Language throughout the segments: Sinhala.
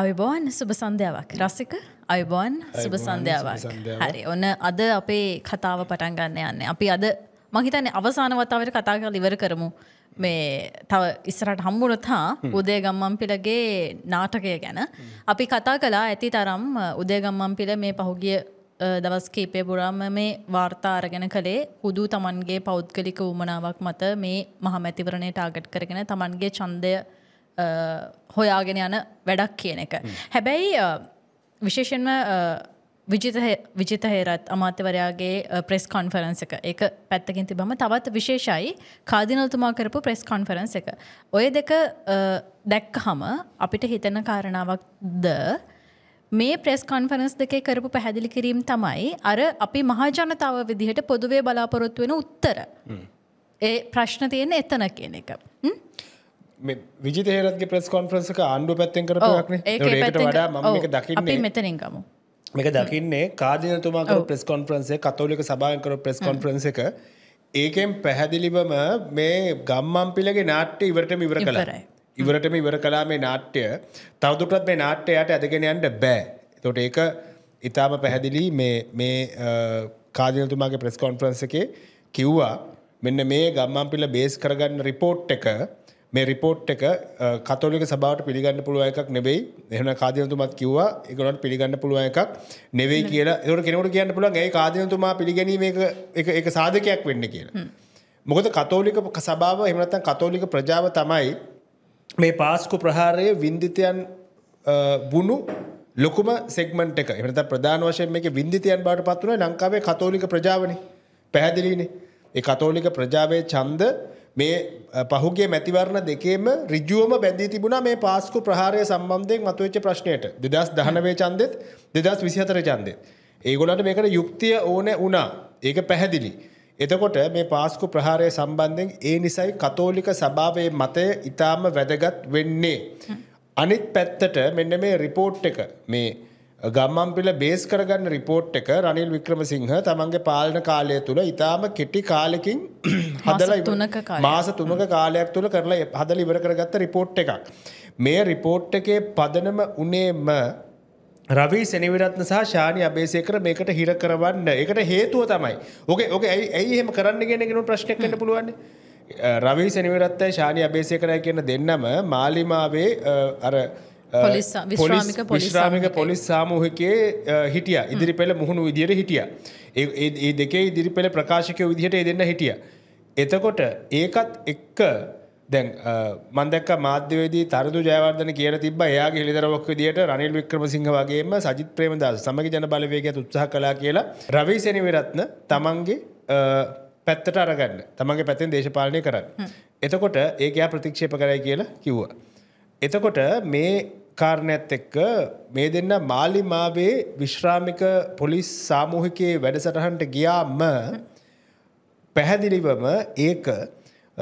අවිබෝන් සුබ සන්ධ්‍යාවක් රසික අයිබෝන් සුබ සන්ධ්‍යාවක් හරි ඔන්න අද අපේ කතාව පටන් ගන්න යන්න අපි අද මහිතන්නේ අවසාන වතාවට කතා කර ඉවර කරමු මේ තව ඉස්සරට හම්බුරතා උදේ ගම්මම් පිළගේ නාටකය ගැන අපි කතා කලා ඇති තරම් උදේ ගම්මම් පිළ මේ පහුගිය දවස් කීපය පුරාම මේ වාර්තා අරගෙන කළේ හුදු තමන්ගේ පෞද්ගලික වූමනාවක් මත මේ මහමැතිවරණය ටාගට් කරගෙන තමන්ගේ චන්දය හොයාගෙන යන වැඩක් කියන එක. හැබැයි විශේෂෙන්ම විජිත හේරත් අමාත්‍යවරයාගේ ප්‍රෙස් කොන්ෆරන්ස එක එක පැත්තකින් තිබම තවත් විශේෂයි කාදිනල්තුමා කරපු ප්‍රෙස් කොන්ෆරන්ස එක. ඔය දෙක දැක්ක හම අපිට හිතන කාරණාවක් ද මේ ප්‍රෙස් කොන්ෆරන්ස් දෙකේ කරපු පැහැදිලි කිරීම් තමයි අර අපි මහජනතාව විදිහට පොදුවේ බලාපොරොත්තු වෙන උත්තර. ඒ ප්‍රශ්න තියෙන එතන කියන එක. විජිත හේරත්ගේ ප්‍රෙස් කොන්ෆරන්සක ආණ්ඩුව පැත්තෙන් කරපුයක්න ඒට වඩා මම එක දකින්නේ මෙතනින්කම මේක දකින්නේ කාදිනතුමාක ප්‍රෙස් කොන්ෆරන්සේ කතෝලික සභායකර ප්‍රෙස් කොන්ෆරන්ස එක ඒකෙන් පැහැදිලිබම මේ ගම්මම්පිලගේ නාට්‍ය ඉවරටම ඉවර කළයි ඉවරටම ඉවර කලා මේ නාට්‍ය තවදුටත් මේ නාට්‍යයට ඇදගෙනයන්ට බෑ තොට ඒක ඉතාම පැහැදිලි මේ කාදිනතුමාගේ ප්‍රෙස් කොන්ෆරන්ස එකේ කිව්වා මෙන්න මේ ගම්මම්පිල බේස් කරගන්න රිපෝට් එක මේ රිපෝට් එක කතෝලික සභාවට පිළිගන්න පුළුවන් එකක් නෙවෙයි. එහෙම කාදිනතුමත් කිව්වා ඒගොල්ලන්ට පිළිගන්න පුළුවන් එකක් නෙවෙයි කියලා. ඒකට කෙනෙකුට කියන්න පුළුවන් ඒ කාදිනතුමා පිළිගැනීම එක ඒක ඒක සාධකයක් වෙන්න කියලා. මොකද කතෝලික සභාව එහෙම නැත්නම් කතෝලික ප්‍රජාව තමයි මේ පාස්කු ප්‍රහාරයේ වින්දිතයන් වුණු ලොකුම සෙග්මන්ට් එක. එහෙම නැත්නම් ප්‍රධාන වශයෙන් මේකේ වින්දිතයන් බවට පත් වුණා ලංකාවේ කතෝලික ප්‍රජාවනේ. පැහැදිලිනේ. ඒ කතෝලික ප්‍රජාවේ ඡන්ද මේ පහුගේ මැතිවරණ දෙකේම රිජුවම බැඳී තිබුණා මේ පාස්කු ප්‍රහාරය සම්බන්ධයෙන් මතුවෙච්ච ප්‍රශ්නයට දෙදස් දහනවේ චන්දෙත් දෙදස් විසිහතර චන්දෙත්. ඒගොලට මේකට යුක්තිය ඕන වුණා ඒක පැහැදිලි. එතකොට මේ පාස්කු ප්‍රහාරය සම්බන්ධයෙන් ඒ නිසයි කතෝලික සභාවේ මතය ඉතාම වැදගත් වෙන්නේ. අනිත් පැත්තට මෙන්න මේ රිපෝට් එක මේ ගම්මන්පිල බේස් කරගන්න රිපෝට් එක රනිල් වික්‍රමසිංහ තමන්ගේ පාලන කාලය තුළ ඉතාම කෙටි කාලෙකින් හදලා මාස තුනක කාලයක් තුළ කරලා හදල ඉවර කරගත්ත රිපෝට් එකක්. මේ රිපෝට් එකේ පදනම උනේම රවී සෙනවිරත්න සහ ශානි අබේසේකර මේකට හිර කරවන්න එකට හේතුව තමයි. ඕකේ ඕකේ ඇයි ඇයි එහෙම කරන්න කියන එකන ප්‍රශ්නයක් වෙන්න පුළුවන්. රවී සෙනවිරත්න ශානි අබේසේකරයි කියන දෙන්නම මාලිමාවේ අර Uh, විශ්‍රාමික පොලිස් සාමූහකේ uh, හිටිය ඉදිරි පෙළ මුහුණු විදියට හිටිය ඒ දෙකේ ඉදිරි පෙළ ප්‍රකාශකය විදිහට දෙන්න හිටිය. එතකොට ඒකත් එක්ක දැන් uh, මන්දක් මාධ්‍යවේදී තරුදු ජයවර්ධන කිය තිබ යාගේ හෙළිදරවක් විදියට රනිල් වික්‍රමසිංහ වගේම සජිත් ප්‍රේමදාස සමග ජන බලවේගයත් උත්සාහ කළා කියලා රවිසෙනවිරත්න තමන්ගේ පැත්තට අරගන්න තමන්ගේ පැත්තෙන් දේශපාලනය කරන්න. එතකොට ඒක යා ප්‍රතික්ෂේප කරයි කියලා කිව්වා. එතකොට මේ කාරණයක්ත් එක්ක මේ දෙන්න මාලිමාවේ විශ්‍රාමික පොලිස් සාමූහිකයේ වැඩසටහන්ට ගියාම පැහැදිලිවම ඒක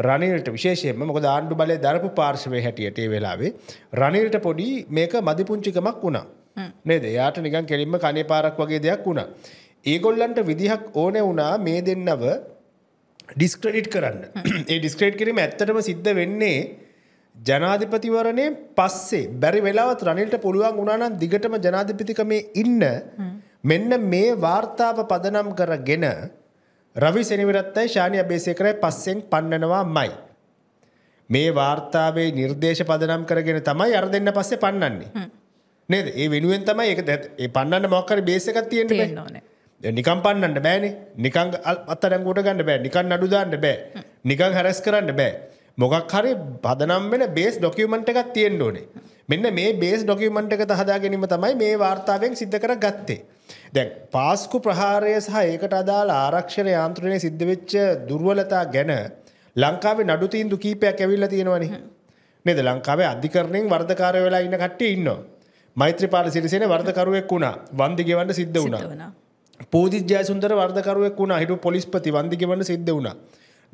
රනිල්ට විශේෂයෙන්ම මොකද ආණ්ඩු බලය දරපු පාර්ශවය හැටියට ඒ වෙලාවේ රනිල්ට පොඩි මේක මදිපුංචිකමක් වුණා නේද යාට නිකන් කෙලින්ම කනේ පාරක් වගේ දෙයක් වුණා ඒගොල්ලන්ට විදිහක් ඕනේ වුණා මේ දෙන්නව ඩිස්ක්‍රඩිට් කරන්න ඒ ඩිස්ක්‍රේට් කිරීම ඇත්තටම සිද්ධ වෙන්නේ ජනාධිපතිවරණය පස්සේ බැරි වෙලාවත් රනිල්ට පුළුවන් උනානම් දිගටම ජනාධිපතික මේ ඉන්න මෙන්න මේ වාර්තාව පදනම් කරගෙන රවි සෙනවිරත්තයි ශානය අභේසේකරයි පස්සෙන් පන්නනවා මයි. මේ වාර්තාවේ නිර්දේශ පදනම් කරගෙන තමයි අර දෙන්න පස්සේ පන්නන්නේ. නේද ඒ වෙනුවෙන් තමයි ඒක ඒ පන්නන්න මොක්කර බේසකක් තියෙන්ට ඕන නිකම් පන්නන්න බෑනේ නිකං අත්තරැංගුට ගන්න බෑ නිකන් අඩුදාන්න බෑ නිකං හැරැස් කරන්න බෑ මොකක් හරි පදනම් වෙන බේස් ඩොකියමට එකක් තියෙන් ඕනේ මෙන්න මේ බේස් ඩොකියමට එක හදා ගැනීම තමයි මේ වාර්තාවෙන් සිද්ධ කර ගත්තේ. දැන් පාස්කු ප්‍රහාරය සහ ඒකට අදාළ ආරක්ෂණ යාන්ත්‍රණය සිද්ධවෙච්ච දුර්වලතා ගැන ලංකාවේ නඩු තීන්දු කීපයක් ඇවිල්ලා තියෙනවනේ. නේද? ලංකාවේ අධිකරණයෙන් වර්ධකාරය වෙලා ඉන්න කට්ටිය ඉන්නවා. මෛත්‍රීපාල සිරිසේන වර්ධකරුවෙක් වුණා. වන්දි ගෙවන්න සිද්ධ වුණා. පූජිත් ජයසුන්දර වර්ධකරුවෙක් වුණා. හිටපු පොලිස්පති වන්දි ගෙවන්න සිද්ධ වුණා.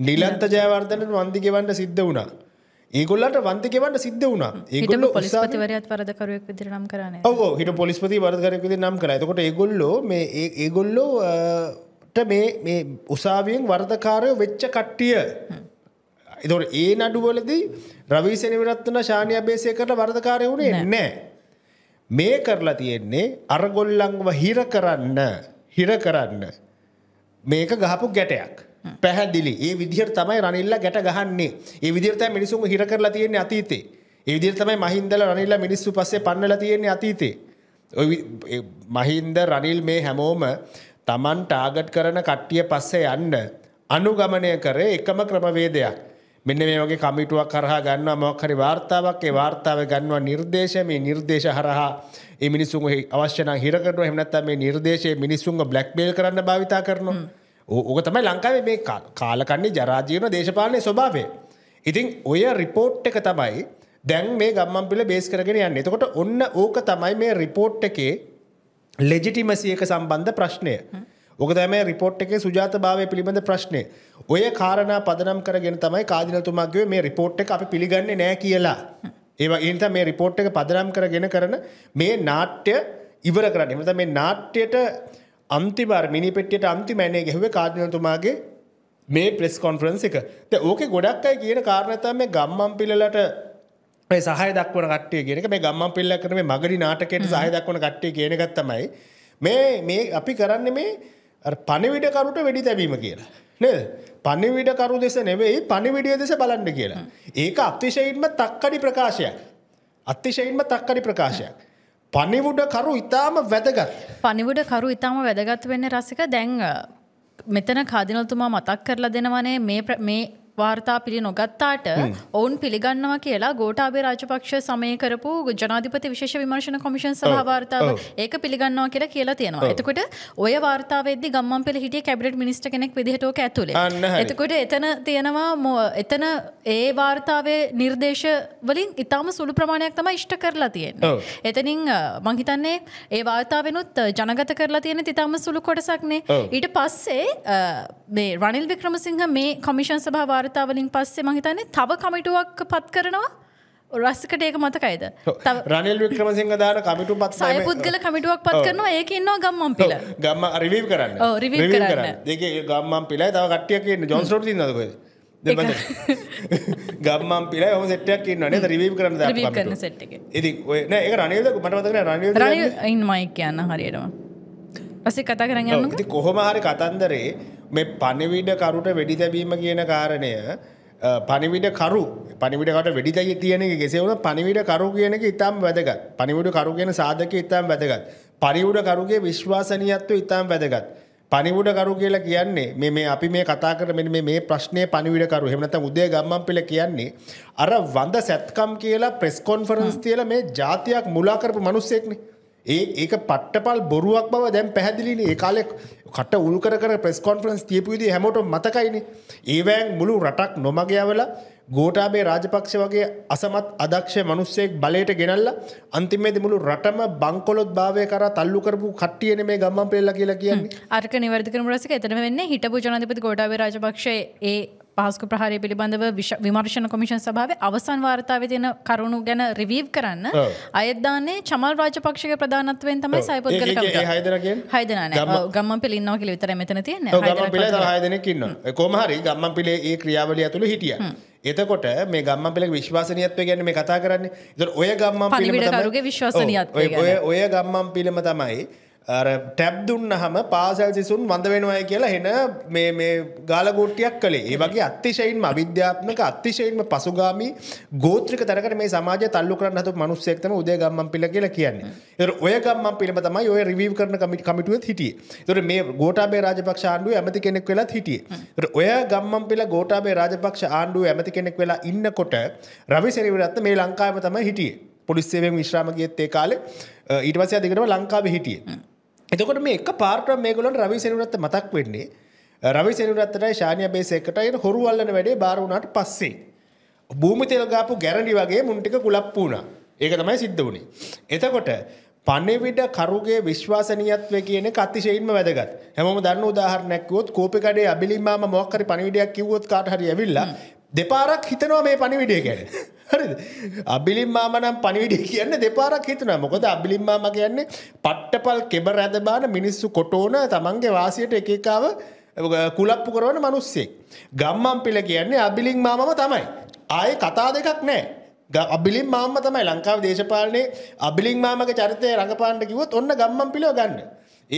නිලන්ත ජයවර්ධනට වන්දි ගෙවන්න සිද්ධ වුණා. ඒගොල්ලන්ට වන්දි ගෙවන්න සිද්ධ වුණා. ඒගොල්ලෝ පොලිස්පතිවරයාත් වරදකරුවෙක් විදිහට නම් කරන්නේ. ඔව් ඔව් හිටපු පොලිස්පති වරදකරුවෙක් විදිහට නම් කරා. එතකොට ඒගොල්ලෝ මේ ඒගොල්ලෝට මේ මේ උසාවියෙන් වරදකාරයෝ වෙච්ච කට්ටිය එතකොට ඒ නඩුවලදී රවී සෙනවිරත්න ශානය අබේසේකරට වරදකාරය වුණේ නැහැ. මේ කරලා තියෙන්නේ අරගොල්ලන්ව හිර කරන්න හිර කරන්න මේක ගහපු ගැටයක්. පැහැදිලි ඒ විදිහට තමයි රනිල්ල ගැට ගහන්නේ ඒ විදිහට තමයි මිනිසුන් හිර කරලා තියෙන්නේ අතීතේ ඒ විදිහට තමයි මහින්දල රනිල්ල මිනිස්සු පස්සේ පන්නලා තියෙන්නේ අතීතේ ඔය මහින්ද රනිල් මේ හැමෝම Taman ටාගට් කරන කට්ටිය පස්සේ යන්න අනුගමනය කරේ එකම ක්‍රමවේදයක් මෙන්න මේ වගේ කමිටුවක් කරහා ගන්නවා මොකක් හරි වார்த்தාවක් ඒ වார்த்தාව ගන්නවා නිර්දේශය මේ නිර්දේශ හරහා ඒ මිනිසුන්ගේ අවශ්‍ය නම් හිර කරනවා එහෙම නැත්නම් මේ නිර්දේශයේ මිනිසුන්ව බ්ලැක්මේල් කරන්න භාවිතා කරනවා ඕක තමයි ලංකාවේ මේ කාලකන්නේ ජරාජීවන දේශපාලනය ස්වභාවය. ඉතින් ඔය රිපෝට් එක තමයි දැන් මේ ගම්මන්පිල බේස් කරගෙන යන්න එතකොට ඔන්න ඕක තමයි මේ රිපෝට් එකේ ලෙජිටිමසියක සම්බන්ධ ප්‍රශ්නය. ඕක දැම රිපෝට් එකේ සුජාත භාවය පිළිබඳ ප්‍රශ්නය. ඔය කාරණ පදනම් කරගෙන තමයි කාදිනතුමක්ගේ මේ රිපෝට් එක අපි පිළිගන්නේ නෑ කියලා. ඒවා ඒන්ත මේ රිපෝට් එක පදනම් කරගෙන කරන මේ නාට්‍ය ඉවර කරන්න එමත මේ නාට්‍යයට අන්තිබර් මිනි පෙට්ටියට අන්තිමැනේ ගැහුව කාර්නතුමාගේ මේ ප්‍රෙස් කොන්ෆරන්ස් එක ද ඕක ගොඩක් අයි කියන කාරණතම මේ ගම්මම් පිල්ලට සහය දක්වන කට්ටය කියෙනක මේ ගම්මම් පිල්ල කරන මේ මගරි නාටකයට සහය දක්වන කට්ටේ කියනගත්තමයි මේ මේ අපි කරන්න මේ පණවිඩකරුට වැඩි තැබීම කියලා නද පණිවිඩකරු දෙස නෙවෙයි පණිවිඩිය දෙස බලන්න කියලා ඒක අතිශයින්ම තක්කඩි ප්‍රකාශයක් අතිශයින්ම තක්කඩි ප්‍රකාශයක් පනිවුඩ කරු ඉතාම වැදගත්. පනිවුඩ කරු ඉතාම වැදගත් වෙන්න රසික දැන් මෙතන කාදිනල්තුමා මතක් කරලා දෙනවනේ මේ වාර්තා පිළි නොගත්තාට ඔවුන් පිළිගන්නවා කියලා ගෝටාබේ රාජපක්ෂ සමය කරපු ජනාධිපති විශේෂ විමර්ශන කොමිෂන් සහවාර්තාව ඒක පිළිගන්නවා කියලා කියලා තියෙනවා එතකොට ඔය වාර්තාවද ගම්මන් පෙළ හිටිය කැබිට මිනිස්ට කෙනෙක් විදිහටෝක ඇතුළේ එතකොට එතන තියෙනවා මෝ එතන ඒ වාර්තාවේ නිර්දේශ වලින් ඉතාම සුළු ප්‍රමාණයක් තම ඉෂ්ට කරලා තියෙන එතනින් මංහිතන්නේ ඒ වාර්තාවෙනුත් ජනගත කරලා තියෙන ඉතාම සුළු කොටසක්නේ ඊට පස්සේ මේ රනිල් වික්‍රමසිංහ මේ කොමිෂන් සභ වාර්ත භාවිතාවලින් පස්සේ මහිතන්නේ තව කමිටුවක් පත් කරනවා රස්සකට ඒක මතකයිද රනිල් වික්‍රමසිංහ දාන කමිටු පත් සය පුද්ගල කමිටුවක් පත් කරනවා ඒක ඉන්නවා ගම්මම් පිළ ගම්ම රිවීව් කරන්න රිවීව් කරන්න දෙකේ ගම්මම් පිළයි තව කට්ටියක් ඉන්න ජොන් ස්ටෝට් ඉන්නවද කොහෙද ගම්මම් පිළ හම සටයක් ඉන්න නද රිවීව් කරන්න කරන සට් එක ඉති ඔය නෑ ඒක රනිල්ද මට මතක රනිල් රනිල් ඉන් මයික් කියන්න හරියටම පස්සේ කතා කරන්න යන්න කොහොම හරි කතන්දරේ මේ පණවිඩ කරුට වෙඩි තැබීම කියන කාරණය පනිවිඩ කරු පනිවිඩකට වැඩි තැයි තියෙන ගෙසවුන පනිවිඩ කරු කියන එක ඉතාම් වැදගත් පනිවිඩ කරු කියන සාධක ඉතාම් වැදගත් පනිවුඩ කරුගේ විශ්වාසනීයත්ව ඉතාම් වැදගත් පනිවුඩ කරු කියලා කියන්නේ මේ මේ අපි මේ කතා කරන මේ මේ ප්‍රශ්නේ පනිවිඩ කරු එහෙම නැත්නම් උදේ ගම්මන් පෙළ කියන්නේ අර වඳ සැත්කම් කියලා ප්‍රෙස් කොන්ෆරන්ස් තියලා මේ જાතියක් මුලා කරපු මිනිස්සෙක්නේ ඒ ඒක පට්ටපල් බොරුවක් බව දැන් පැහැදිලින ඒ කාලෙක් කට උල්කර ප්‍රෙස් කොන්ෆරන්ස් තියපුද හැමෝට මතකයින ඒවෑන් මුළු රටක් නොමගයාවල ගෝටාබේ රාජපක්ෂ වගේ අසමත් අදක්ෂ මනුස්සෙක් බලයට ගෙනල්ල අන්තිමේද මුළු රටම බංකොලොත් භාවය කර තල්ලු කරපු කට්ටියන මේ ගම්ම පෙල්ල කියලා කියන්නේ අර්ක නිවර්දක රසක එතන වෙන්න හිටපු ජනතිපති ගෝටාබේ රාජපක්ෂ ඒ පහස්කු ප්‍රහාරය පිළිබඳව විමර්ශණ කොමිෂන් සභාව අවසන් වාර්තාව තියෙන කරුණු ගැන රිවීව් කරන්න අයදානේ චමල් රාජපක්ෂක ප්‍රධානත්වයෙන් තමයි සයිපොත්ගල හයිදන ගම්ම පිලින්නව කියල විතර මෙතන තියෙන හයදනකින්න කොමහරි ගම්ම පිලේ ඒ ක්‍රියාවලිය ඇතුළ හිටිය එතකොට මේ ගම්ම පිළ විශ්වාසනයත්ව ගැන මේ කතා කරන්නේ ඔය ගම්ම පිළිමගේ විශ්වාසනයත් ඔය ගම්මම් පිළිම තමයි ටැබ් දුන්න හම පාසල් සිසුන් වඳ වෙනවාය කියලා හෙන මේ ගාලගෝට්ටියක් කළේ ඒ වගේ අත්තිශයින්ම අවිද්‍යාත්මක අත්තිශයින්ම පසුගාමි ගෝත්‍රික තැනකට මේ සමාජ තල්ලු කරන්න හතු මනුස්සෙක්තම උදේ ගම්මන් පිල කියලා කියන්නේ ඔය ගම්මන් පිළිම තමයි ඔය රිවීව් කරන කමිට කමිටුවත් හිටිය තුර මේ ගෝටාබේ රාජපක්ෂ ආණ්ඩුව ඇමති කෙනෙක් වෙලා හිටිය ඔය ගම්මන් පිල ගෝටාබේ රාජපක්ෂ ආණ්ඩුව ඇමති කෙනෙක් වෙලා ඉන්නකොට රවිසිරිවිරත්ත මේ ලංකාම තම හිටිය පොලිස්සේවෙන් විශ්‍රාමගියත් ඒ කාලේ ඊට පස්සේ අධිකටම ලංකාව හිටියේ එතකොට මේ එක පාර්ට මේගලන් රවි සෙනුරත්ත මතක් වෙන්නේ රවි සෙනුරත්තටයි ශානය බේසෙකටයි හොරුවල්ලන වැඩේ බාරුණාට පස්සේ. භූමිතෙල්ගාපු ගැරඩි වගේ මුන්ටික කුලප්පු වුණා ඒක තමයි සිද්ධ වුණේ. එතකොට පණෙවිඩ කරුගේ විශ්වාසනීයත්වය කියන අතිශයින්ම වැදගත්. හැමෝම දන්න උදාහරණයක් කිව්වොත් කෝපේ කඩේ අබිලිමාම මොකක් හරි පණිවිඩයක් කිව්වොත් කාට හරි ඇවිල්ලා දෙපාරක් හිතනවා මේ පණිවිඩය ගැන. හරිද? අබිලිම්මාම නම් පණිවිඩය කියන්නේ දෙපාරක් හිතනවා. මොකද අබිලිම්මාම කියන්නේ පට්ටපල් කෙබ රැඳ බාන මිනිස්සු කොටෝන තමන්ගේ වාසියට එක එකව කුලප්පු කරන මිනිස්සෙක්. ගම්මන්පිල කියන්නේ අබිලිම්මාමම තමයි. ආයේ කතා දෙකක් නැහැ. අබිලින් මාම තමයි ලංකාව දේශපාලනයේ අබිලින් මාමක චරිතය රඟපාන්න කිව්වොත් ඔන්න ගම්මන් පිලව ගන්න.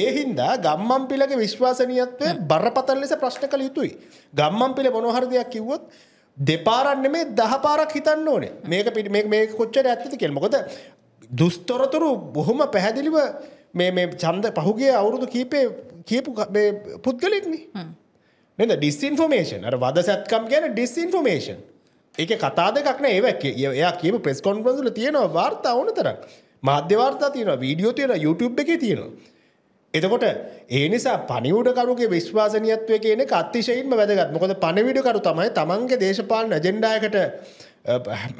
ඒ හින්දා ගම්මන් පිලගේ විශ්වාසනීයත්වය බරපතල ලෙස ප්‍රශ්න කළ යුතුයි. ගම්මන් පිල මොන හරි දෙයක් කිව්වොත් දෙපාරන්න මේ දහ පාරක් හිතන්න ඕනේ මේක පිට මේ කොච්චර ඇත්තති කෙල් මොකද දුස්තොරතුරු බොහොම පැහැදිලිව මේ චන්ද පහුගේ අවුරුදු කීපේ කියපු පුද්ගලෙක්න නද ඩිස්න්ෆෝමේෂන් අර වද සැත්කම් ගැන ඩිස්න්ෆෝමේෂන් එක කතා දෙකක්න ඒවැක් එයා කියපු ප්‍රෙස් කොන්ෆරන්සල තියෙනවා වාර්තා ඕන තරක් මාධ්‍යවාර්තා තියෙන වීඩියෝ තියෙන YouTube එක තියෙනවා එතකොට ඒ නිසා පනිවුඩකරුගේ විශ්වාසනයත්වය කියන අතිශයින්ම වැදගත් මොකද පණවිඩකරු තමයි තමන්ගේ දේශපාලන ජෙන්ඩායකට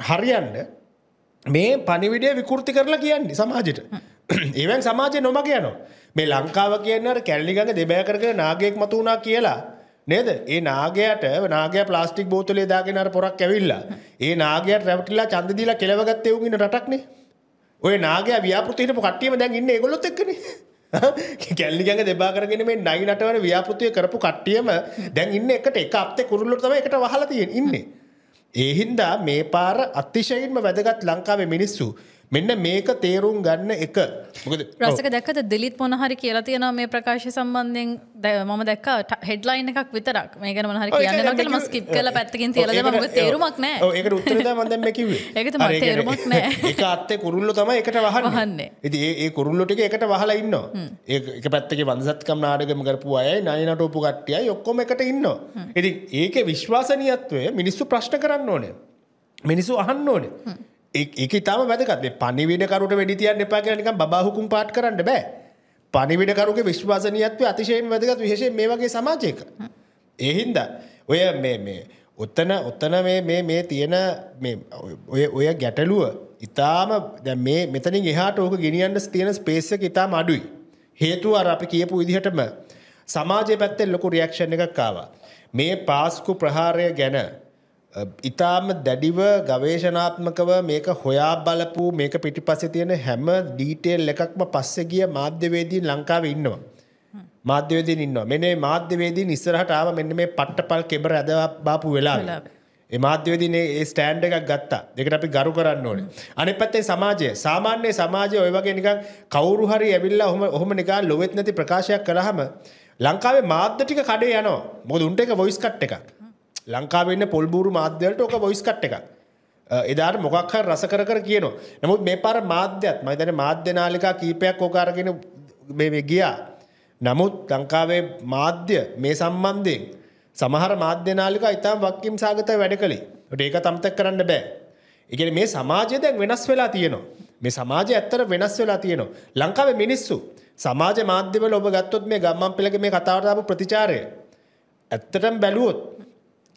හරියන්න මේ පනිවිඩය විකෘති කරලා කියන්නේ සමාජයට ඒවැන් සමාජය නොමග යනවා මේ ලංකාව කියන්නට කැල්ලිගඟ දෙබෑ කරගෙන නාගයෙක් මතුුණා කියලා නේද ඒ නාගයට නාග පලාස්ටික් බෝතුලේ දාගෙනර පොරක් ඇවිල්ලා ඒ නාගයට රැවටිලා චන්දදිලා කෙලවගත්තයවුගෙන රටක්නේ ඔය නාගය ව්‍යාපෘතියට පොට්ටීම දැන් ඉන්න ගොලොත් එක්කනේ කැල්ලිගඟ දෙබා කරගෙන මේ නයි නටවන ව්‍යාපෘතිය කරපු කට්ටියම දැන් ඉන්න එකට එක අපතේ කුරුල්ලට තමයි එකට වහලා තියෙන්නේ ඉන්නේ. ඒ හින්දා මේ පාර අතිශයින්ම වැදගත් ලංකාවේ මිනිස්සු මෙන්න මේක තේරුම් ගන්න එක රසක දැක්කද දෙලිත් මොනහරි කියලා තියෙන මේ ප්‍රකාශය සම්බන්ධයෙන් මම දැක්ක හෙඩ්ලයින් එකක් විතරක් මේක මොනහරි කියන්න ම ස්කිප් කල පැත්තකින් තියල තේරුමක් නෑ ඒකට උත්තර මදම කිවේ ඒකත තේරුමක් නෑ එක අත්තේ කුරුල්ල තම එකට වහන්නේ ඇති ඒ කුරුල්ලොටික එකට වහලා ඉන්න ඒ එක පැත්තක වන්සත්කම් නාඩගම කරපු අය නයනටෝපු කට්ටියයි ඔක්කොම එකට ඉන්න ඉති ඒක විශ්වාසනීයත්වය මිනිස්සු ප්‍රශ්න කරන්න ඕනේ මිනිසු අහන්න ඕනේ එක තම වැදකත් පනිවිඩකරුට වැඩි තියන්න එපා කියලනික බාහුකුම් පාට් කරන්න බෑ පනිවිඩකරුක විශ්වාසනයත්ව අතිශයෙන් වැදගත් විශෂය මේ වගේ සමාජයක. එහින්ද ඔය මේ ඔත්තන ඔත්තන මේ තියෙන ඔය ඔය ගැටලුව ඉතාම දැ මේ මෙතනින් එහාට ඕක ගෙනියන්න තියෙන ස්පේසක ඉතාම අඩුයි. හේතු අර අපි කියපු විදිහටම සමාජය පැත්තෙල් ලොකු රියක්ෂණ එකක් කාවා. මේ පාස්කු ප්‍රහාරය ගැන ඉතාම දැඩිව ගවේශනාත්මකව මේක හොයා බලපු මේක පිටිපස්සේ තියෙන හැම ඩීටේල් එකක්ම පස්සේ ගිය මාධ්‍යවේදීන් ලංකාවේ ඉන්නවා. මාධ්‍යවේදීන් ඉන්නවා. මෙන්න මේ මාධ්‍යවේදීන් ඉස්සරහට ආව මෙන්න මේ පට්ටපල් කෙබර ඇදවා බාපු වෙලාවේ. ඒ මාධ්‍යවේදීන් ඒ ස්ටෑන්ඩ් එකක් ගත්තා. දෙකට අපි ගරු කරන්න ඕනේ. අනිත් පැත්තේ සමාජය, සාමාන්‍ය සමාජය ওই වගේ නිකන් කවුරු හරි ඇවිල්ලා ඔහොම ඔහොම නිකන් ලොවෙත් නැති ප්‍රකාශයක් කළාම ලංකාවේ මාධ්‍ය ටික කඩේ යනවා. මොකද උන්ට එක වොයිස් කට් එකක්. ලංකාවෙන්න පොල්බූරු මාධ්‍යවලට ඕක බොයිස් කට් එකක් එදාට මොකක් හර රස කර කර කියනවා නමුත් මේ පාර මාධ්‍යත් මම හිතන්නේ මාධ්‍ය නාලිකා කීපයක් ඕක අරගෙන මේ ගියා නමුත් ලංකාවේ මාධ්‍ය මේ සම්බන්ධයෙන් සමහර මාධ්‍ය නාලිකා ඉතාම වක්කීම් සාගතව වැඩ කළේ ඒක තම්තක් කරන්න බෑ ඉගෙන මේ සමාජය දැන් වෙනස් වෙලා තියෙනවා මේ සමාජය ඇත්තට වෙනස් වෙලා තියෙනවා ලංකාවේ මිනිස්සු සමාජ මාධ්‍යවල ඔබ ගත්තොත් මේ ගම්මන් පෙළක මේ කතාවට ආපු ප්‍රතිචාරය ඇත්තටම බැලුවොත්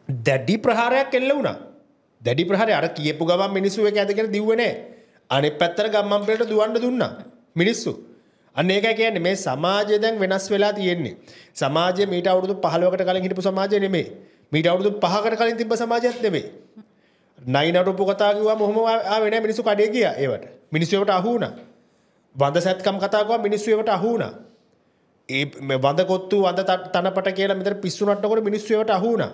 දැඩි ප්‍රහාරයක් එල්ල වුණා දැඩි ප්‍රහර අර කියපු ගමන් මිනිස්සුව එක ඇතකෙන දිවනේ අනෙ පැත්තර ගම්මන්පලට දුවන්න දුන්න මිනිස්සු අන්න ඒක කියන්නේ මේ සමාජය දැන් වෙනස් වෙලා තියෙන්නේ සමාජය මීට අවුරුදු පහලුවකට කලින් හිටපු සමාජය නෙමේ මීට අවුරුදු පහකට කලින් තිබ සමාජයත් නෙමේ නයිනටුපු කතාකිවා මොහොම වෙන මිනිසු කඩේ ගිය ඒවට මිනිස්සුවට අහුුණ වඳ සැත්කම් කතාකවා මිනිස්සුවට අහුුණ ඒ වඳකොත්තු වඳ තනපට කියලා මෙතර පිස්සුනටකොට මිනිස්සුවට අහුුණා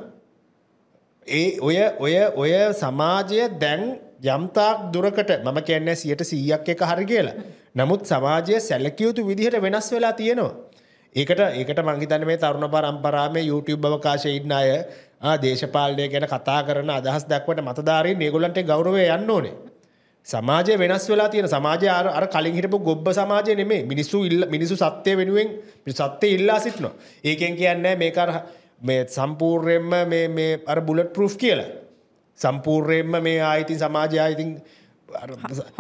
ඒ ඔය ඔය ඔය සමාජය දැන් යම්තාක් දුරකට මම කැන්නේ සියට සීයක් එක හරි කියලා. නමුත් සමාජය සැලකියයුතු විදිහට වෙනස් වෙලා තියෙනවා. ඒකට ඒකට මංහිතන මේ තරුණ පරම්පරාමේ YouTube අවකාශය ඉන්න අය දේශපාලනය ගැන කතා කරන අදහස් දක්වට මතධාරී නිගොලන්ට ගෞරවය යන්න ඕනේ. සමාජය වෙනස් වෙලා තියෙන සමාජය අර කලින් හිටපු ගොබ්බ සමාජය නෙමේ මිනිස්සු ඉල්ල මිනිස්සු සත්‍ය වෙනුවෙන් සත්‍ය ඉල්ලා සිටිනවා. ඒකෙන් කියන්නේ මේක අර මේ සම්පූර්යෙන්ම මේ මේ අර බුලට් ප්‍රෘෆ් කියලා සම්පූර්යෙන්ම මේ ආයිතින් සමාජය ආයිතින්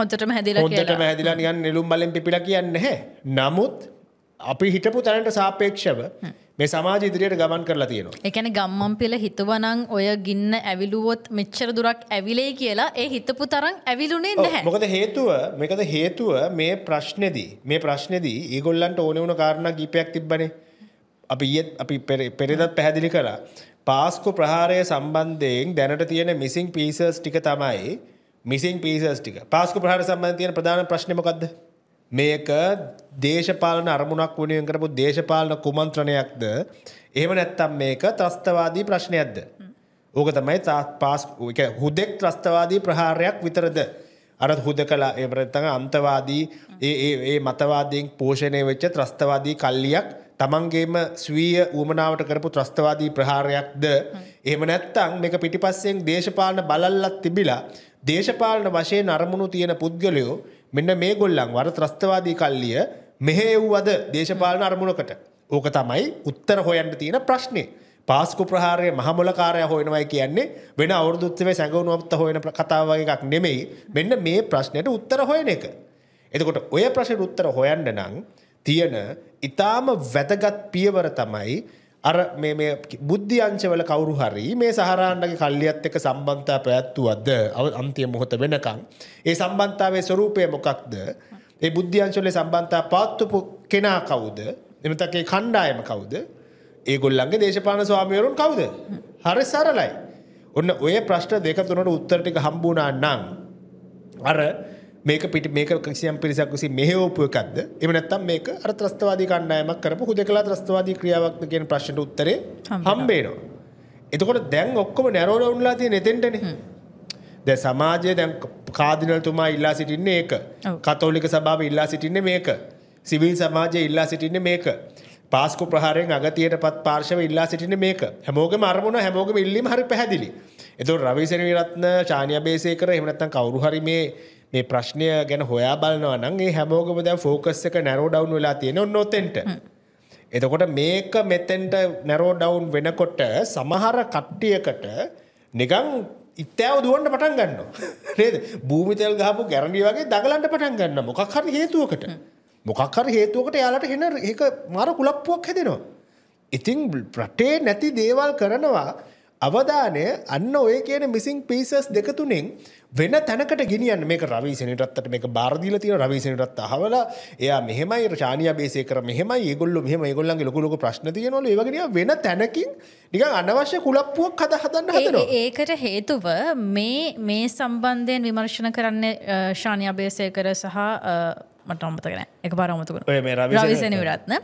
හොඳටම හැදිල හොඳටම හැදිලා නිගන් නිලුම් බලෙන් පිපිල කියන්න හැ නමුත් අපි හිටපු තැනට සාපේක්ෂව මේ සමාජ ඉදිරියට ගමන් කරලා තියෙනවා එකන ගම්මන් පෙළ හිතවනං ඔය ගින්න ඇවිලුවොත් මෙච්චර දුරක් ඇවිලේ කියලා ඒ හිතපු තරම් ඇවිලුනේ නැහැ මොකද හේතුව මේකද හේතුව මේ ප්‍රශ්නෙදී මේ ප්‍රශ්නෙදී ඒගොල්ලන්ට ඕන වුණ කාරණ ගීපයක් තිබ්බනේ අපි ඊයේත් අපි පෙරදත් පැහැදිලි කළා. පාස්කු ප්‍රහාරය සම්බන්ධයෙන් දැනට තියෙන මිසින් පීසස් ටික තමයි මිසින් පීසස් ටික. පාස්කු ප්‍රහාර සම්බන්ධයෙන් තියෙන ප්‍රධාන ප්‍රශ්නේ මොකද්ද? මේක දේශපාලන අරමුණක් වුණෙන් කරපු දේශපාලන කුමන්ත්‍රණයක්ද? එහෙම නැත්නම් මේක ත්‍රස්තවාදී ප්‍රශ්නයක්ද? ඕක තමයි පාස් හුදෙක් ත්‍රස්තවාදී ප්‍රහාරයක් විතරද? අර හුදකලා එහෙම නැත්නම් අන්තවාදී ඒ ඒ මතවාදීන් පෝෂණය වෙච්ච ත්‍රස්තවාදී කල්ලියක් තමන්ගේම ස්වීය ඌමනාවට කරපු ත්‍රස්තවාදී ප්‍රහාරයක්ද එහෙම නැත්තං මේක පිටිපස්සෙන් දේශපාලන බලල්ලත් තිබිලා දේශපාලන වශයෙන් අරමුණු තියෙන පුද්ගලයෝ මෙන්න මේ ගොල්ලන් වර ත්‍රස්තවාදී කල්ලිය මෙහෙ වූවද දේශපාලන අරමුණකට ඕක තමයි උත්තර හොයන්න තියෙන ප්‍රශ්නය පාස්කු ප්‍රහාරය මහමොලකාරය හොයනවයි කියන්නේ වෙන අවුරුදුත්වේ සැඟවුණුවත්ත හොයන කතාව වගේ එකක් නෙමෙයි මෙන්න මේ ප්‍රශ්නයට උත්තර හොයන එක එතකොට ඔය ප්‍රශ්නයට උත්තර හොයන්න නම් තියෙන ඉතාම වැදගත් පියවර තමයි අර මේ බුද්ධියංශවල කවුරු හරි මේ සහරාණ්ඩගේ කල්ලියත් එක සම්බන්තා පැත්තුවද අන්තිය මොහොත වෙනකං. ඒ සම්බන්තාවේ ස්වරූපය මොකක්ද. ඒ බුද්ධියංශවලේ සම්බන්තා පාත්තුපු කෙනා කවුද එමතකේ කණ්ඩායම කවුද ඒගොල්ලන්ගේ දේශපාන ස්වාමියවරුන් කවුද. හරි සරලයි. ඔන්න ඔය ප්‍රශ්ට දෙක තුනට උත්තරටික හම්බුණා නං. අර මේක පිට මේක කිසියම් පිරිසක් විසින් මෙහෙවපු එකක්ද? එහෙම නැත්නම් මේක අර ත්‍රස්තවාදී කණ්ඩායමක් කරපු හුදකලා ත්‍රස්තවාදී ක්‍රියාවක්ද කියන ප්‍රශ්නට උත්තරේ හම්බේනවා. එතකොට දැන් ඔක්කොම නැරෝ ඩවුන්ලා තියෙන එතෙන්ටනේ. දැන් සමාජය දැන් කාදිනල්තුමා ඉල්ලා සිටින්නේ ඒක. කතෝලික සභාව ඉල්ලා සිටින්නේ මේක. සිවිල් සමාජය ඉල්ලා සිටින්නේ මේක. පාස්කු ප්‍රහාරයෙන් අගතියට පත් පාර්ශව ඉල්ලා සිටින මේක හැමෝගම අරමුණ හැමෝගම ඉල්ලීම හරි පැහැදිලි. එතකොට රවිසෙනවිරත්න ශානිය බේසේකර එහෙම නැත්නම් කවුරු හරි මේ මේ ප්‍රශ්නය ගැන හොයා බලනවා නම් ඒ හැමෝගම දැන් ෆෝකස් එක නැරෝ ඩවුන් වෙලා තියෙන ඔන්න ඔතෙන්ට. එතකොට මේක මෙතෙන්ට නැරෝ ඩවුන් වෙනකොට සමහර කට්ටියකට නිකන් ඉත්තෑව දුවන්න පටන් ගන්නවා නේද භූමිතල් ගහපු ගැරණි වගේ දඟලන්න පටන් ගන්න මොකක් හරි හේතුවකට මොකක් හරි හේතුවකට යාලට හෙන ඒක මාර කුලප්පුවක් හැදෙනවා ඉතින් රටේ නැති දේවල් කරනවා අවධානය අන්න ඔය කියන මිසින් පිසස් දෙකතුනෙන් වෙන තැනකට ගෙනියන්න මේ රවිසිනටත් මේ බාරදිල තිය රවිසිනටත් හවල එයා මෙහමයි රාණය බේසේකර මෙහම ගොල්ල මෙහම ගොල්ලන්ගේ ලොකුලොක ප්‍රශ්න තියනොල ඒවගෙන වෙන තැනකින් නික අනවශ්‍ය කුලප්පුුවක් කද හදන්න හදන ඒකට හේතුව මේ මේ සම්බන්ධයෙන් විමර්ශණ කරන්න ශානය අභේසය කර සහ මට අමතකන එක පරමතුකුණ රවිසනි විරත්න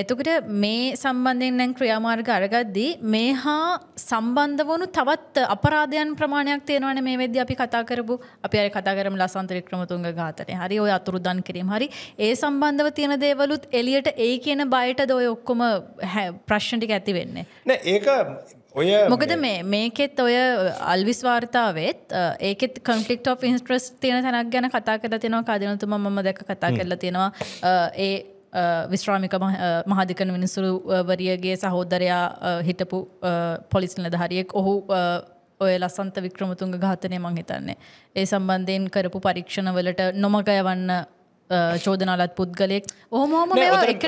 එතකට මේ සම්බන්ධයෙන් නැන් ක්‍රියාමාර්ග අරගද්දී මේ හා සම්බන්ධ වනු තවත් අපරාධයන් ප්‍රමාණයක් තියෙනවන මේ වෙද්‍ය අපි කතා කරපු අපි අය කතා කරම ලසන්ත වික්‍රමතුන්ග ඝාතනය හරි ඔය අතුරුදන් කිරීම හරි ඒ සම්බන්ධව තියෙන දේවලුත් එලියට ඒ කියන බයට දොය ඔක්කොම ප්‍රශ්නටික ඇති වෙන්නේ ඒක ඔය මොකද මේ මේකෙත් ඔය අල්විස් වාර්තාවත් ඒකෙත් කන්ෆලික් ෝ ඉන්ස්ට්‍රස් තියෙන තැනක් ගැන කතා කර තියෙනවා කාදනතුම ම දැක කතා කරලා තියෙනවා ඒ විශ්‍රාමික මහධිකන මිනිසුරු වරියගේ සහෝදරයා හිටපු පොලිසිල දහරියෙක් ඔහු ඔය ලසන්ත වික්‍රමතුන්ග ඝාතනය මං හිතන්නේ ඒ සම්බන්ධයෙන් කරපු පරීක්ෂණවලට නොමගයවන්න චෝදනාලත් පුද්ගලෙක් හොමෝම එකට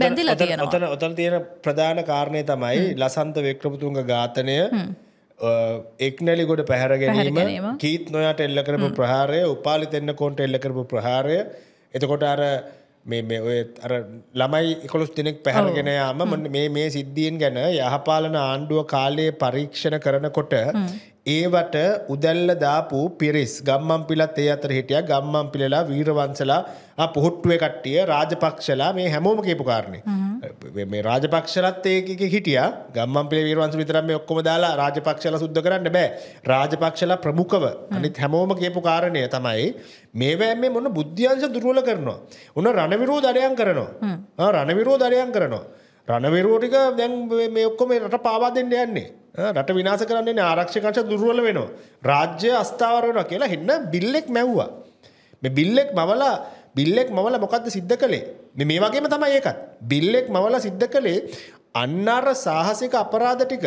බැඳල තියෙන ඔතන ඔතන තියෙන ප්‍රධාන කාරණය තමයි ලසන්ත වෙක්‍රපතුන්ග ඝාතනය එක්නැලි ගොඩ පැහැර ගැනීම කීත් නොයාට එල්ල කරපු ප්‍රහාරය උපාලි දෙන්න කොට එල්ල කරපු ප්‍රහාරය එතකොට අර මේ ඔය අර ළමයි එකොළොස් දෙනෙක් පැහරගෙන යාම මේ මේ සිද්ධියෙන් ගැන යහපාලන ආණ්ඩුව කාලයේ පරීක්ෂණ කරනකොට ඒවට උදැල්ල දාපු පිරිස් ගම්මන් පිලත් ඒ අතර හිටිය ගම්මන් පිළලා වීරවංශලා පොහොට්ටුවේ කට්ටිය රාජපක්ෂලා මේ හැමෝම කියපු කාරණේ මේ රාජපක්ෂලත් ඒක හිටිය ගම්ම පිේ වීරවන්ස විතරම ඔක්කොම දාලා රාජපක්ෂල සුද්ද කරන්න බෑ රාජපක්ෂල ප්‍රමුඛව අනිත් හැමෝම කියපු කාරණය තමයි මේවෑ මේ මොන බුද්ධ්‍යංශ දුරුවල කරනවා. උන රණවිරෝ දරයන් කරනවා. රණවිරෝ දරයන් කරනවා. රණවිරෝටික දැන් මේ ඔක්කොම රට පාවා දෙන්න යන්නේ. රට විනාස කරන්නේ ආරක්ෂකංශ දුර්වල වෙනවා. රාජ්‍ය අස්ථාවර වෙනවා කියලා හෙන්න බිල්ලෙක් මැව්වා. මේ බිල්ලෙක් මවලා බිල්ලෙක් මවල මොකක්ද සිද්ධ කළේ මේ වගේම තමයි ඒකත් බිල්ලෙක් මවල සිද්ධ කළේ අන්නර සාහසික අපරාධ ටික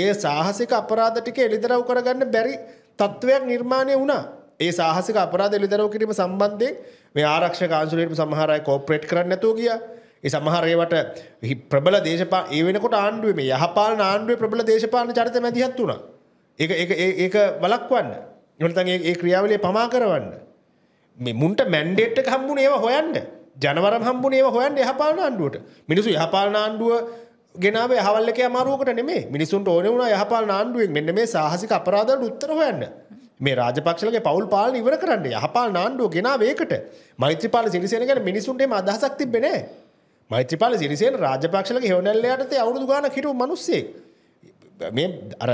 ඒ සාහසික අපරාධ ටික එළිදරව් කරගන්න බැරි තත්ත්වයක් නිර්මාණය වුණා ඒ සාහසික අපරාධ එළිදරව් කිරීම සම්බන්ධයෙන් මේ ආරක්ෂක කාන්සුලේට සමහර අය කෝපරේට් කරන්න නැතුව ගියා ඒ සමහරේවට ප්‍රබල දේශපා ඒ වෙනකොට ආණ්ඩුවේ මේ යහපාලන ආණ්ඩුවේ ප්‍රබල දේශපාලන චරිත මැදිහත් වුණා ඒක ඒක ඒක වළක්වන්න එහෙම නැත්නම් ඒ ක්‍රියාවලිය පමා කරවන්න මුන්ට මැන්ඩේට් එක හම්බුනේ ඒව හොයන්න ජනවරම් හම්බුනේ ඒව හොයන්න යහපාලන ආණ්ඩුවට මිනිස්සු යහපාලන ආණ්ඩුව ගෙනාව යහවල් එකේ අමාරුවකට නෙමෙයි මිනිසුන්ට ඕනේ වුණා යහපාලන ආණ්ඩුවෙන් මෙන්න මේ සාහසික අපරාධවලට උත්තර හොයන්න මේ රාජපක්ෂලගේ පවුල් පාලන ඉවර කරන්න යහපාලන ආණ්ඩුව ගෙනාව ඒකට මෛත්‍රීපාල සිරිසේන ගැන මිනිසුන්ට එම අදහසක් තිබ්බේ නෑ මෛත්‍රීපාල සිරිසේන රාජපක්ෂලගේ හෙවණැල්ලයට තේ අවුරුදු ගාණක් හිටපු මිනිස්සෙක් මේ අර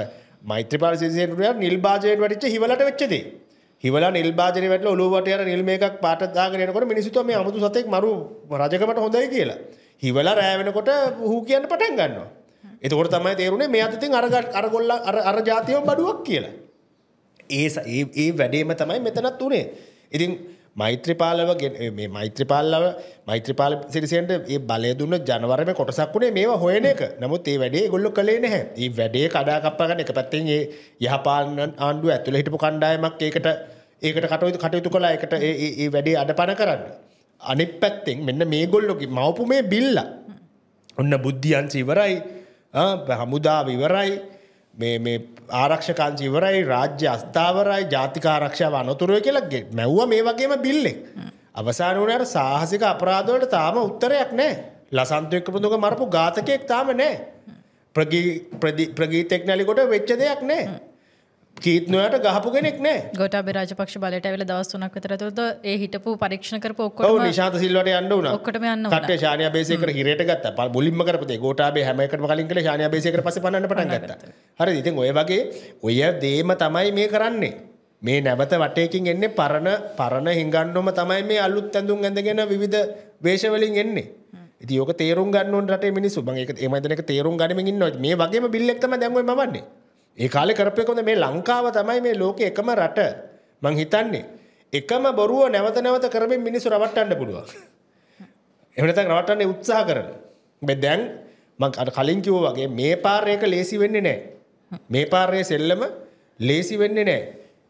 මෛත්‍රීපාල සිරිසේනට නිල් බාජයට වැටිච්ච හිවලට වෙච්ච දේ හිවලා නිල් බාජනේ වැටලා ඔලුවට යන නිල් මේකක් පාට දාගෙන යනකොට මිනිස්සු තෝ මේ අමුතු සතෙක් මරු රජකමට හොඳයි කියලා. හිවලා රෑ වෙනකොට හූ කියන්න පටන් ගන්නවා. එතකොට තමයි තේරුනේ මෙයාත් ඉතින් අර අර ගොල්ල අර අර જાතියම බඩුවක් කියලා. ඒ ඒ වැඩේම තමයි මෙතනත් උනේ. ඉතින් මෛත්‍රීපාලව මේ මෛත්‍රීපාලව මෛත්‍රීපාල සිරිසෙන්ට ඒ බලය දුන්න ජනවරම කොටසක් වුණේ මේවා හොයන එක. නමුත් ඒ වැඩේ ඒගොල්ලෝ කළේ නැහැ. මේ වැඩේ කඩා කප්පා ගන්න එක පැත්තෙන් ඒ යහපාලන ආණ්ඩුව ඇතුළේ හිටපු කණ්ඩායමක් ඒකට ඒකට කටයුතු කටයුතු කලා එකට ඒ වැඩේ අඩ පන කරන්න. අනෙක් පැත්තෙන් මෙන්න මේ ගොල්ලොගේ මවපු මේ බිල්ල. ඔන්න බුද්ධියන්සි ඉවරයි හමුදාව ඉවරයි මේ ආරක්ෂකංචි ඉවරයි රාජ්‍ය අස්ථාවරයි ජාතිකාරක්ෂාව අනතුරුව කියලගේ මැව්ව මේ වගේම බිල්ලෙක්. අවසාන වනයට සාහසික අපරාධවලට තාම උත්තරයක් නෑ ලසන්තයක පුඳුක මරපු ගාතකයෙක් තාම නෑ ප්‍රගීතෙක් නැලිකොට වෙච්ච දෙයක් නෑ. කීත්නයට ගහපු කෙනෙක් නෑ ගොට රාජපක්ෂ බලට ඇවල දවස්සනක් විතරතුරද ඒ හිටපු පරීක්ෂණ කරපු ඔක්කො නිශාත සිල්වට යන්න වන ඔක්කට යන්න ට ශානය බේසක හිරට ගත් පල් බොලිම කරපේ ගොටාබේ හැමකට කලින් කළ ශානය බේසක පස පන්න පටන් ගත්ත හරි ඉතින් ඔය වගේ ඔය දේම තමයි මේ කරන්නේ මේ නැවත වටයකින් එන්නේ පරණ පරණ හිංගන්නොම තමයි මේ අලුත් ඇඳුම් ඇඳගෙන විධ වේශවලින් එන්නේ ඉතියෝක තේරුම් ගන්නට මිනිස්සු බං එක ඒමතනක තේරුම් ගනිමින් නොත් මේ වගේම බිල්ලෙක්තම දැන්ව මන්නේ ඒ කාලේ කරපේකොඳ මේ ලංකාව තමයි මේ ලෝකේ එකම රට මං හිතන්නේ එකම බොරුව නැවත නැවත කරමින් මිනිස්සු රවට්ටන්න පුළුවන්. එහෙම නැත්නම් රවට්ටන්න උත්සාහ කරන. මේ දැන් මං අර කලින් කිව්වා වගේ මේ පාරේක ලේසි වෙන්නේ නැහැ. මේ පාරේ සෙල්ලම ලේසි වෙන්නේ නැහැ.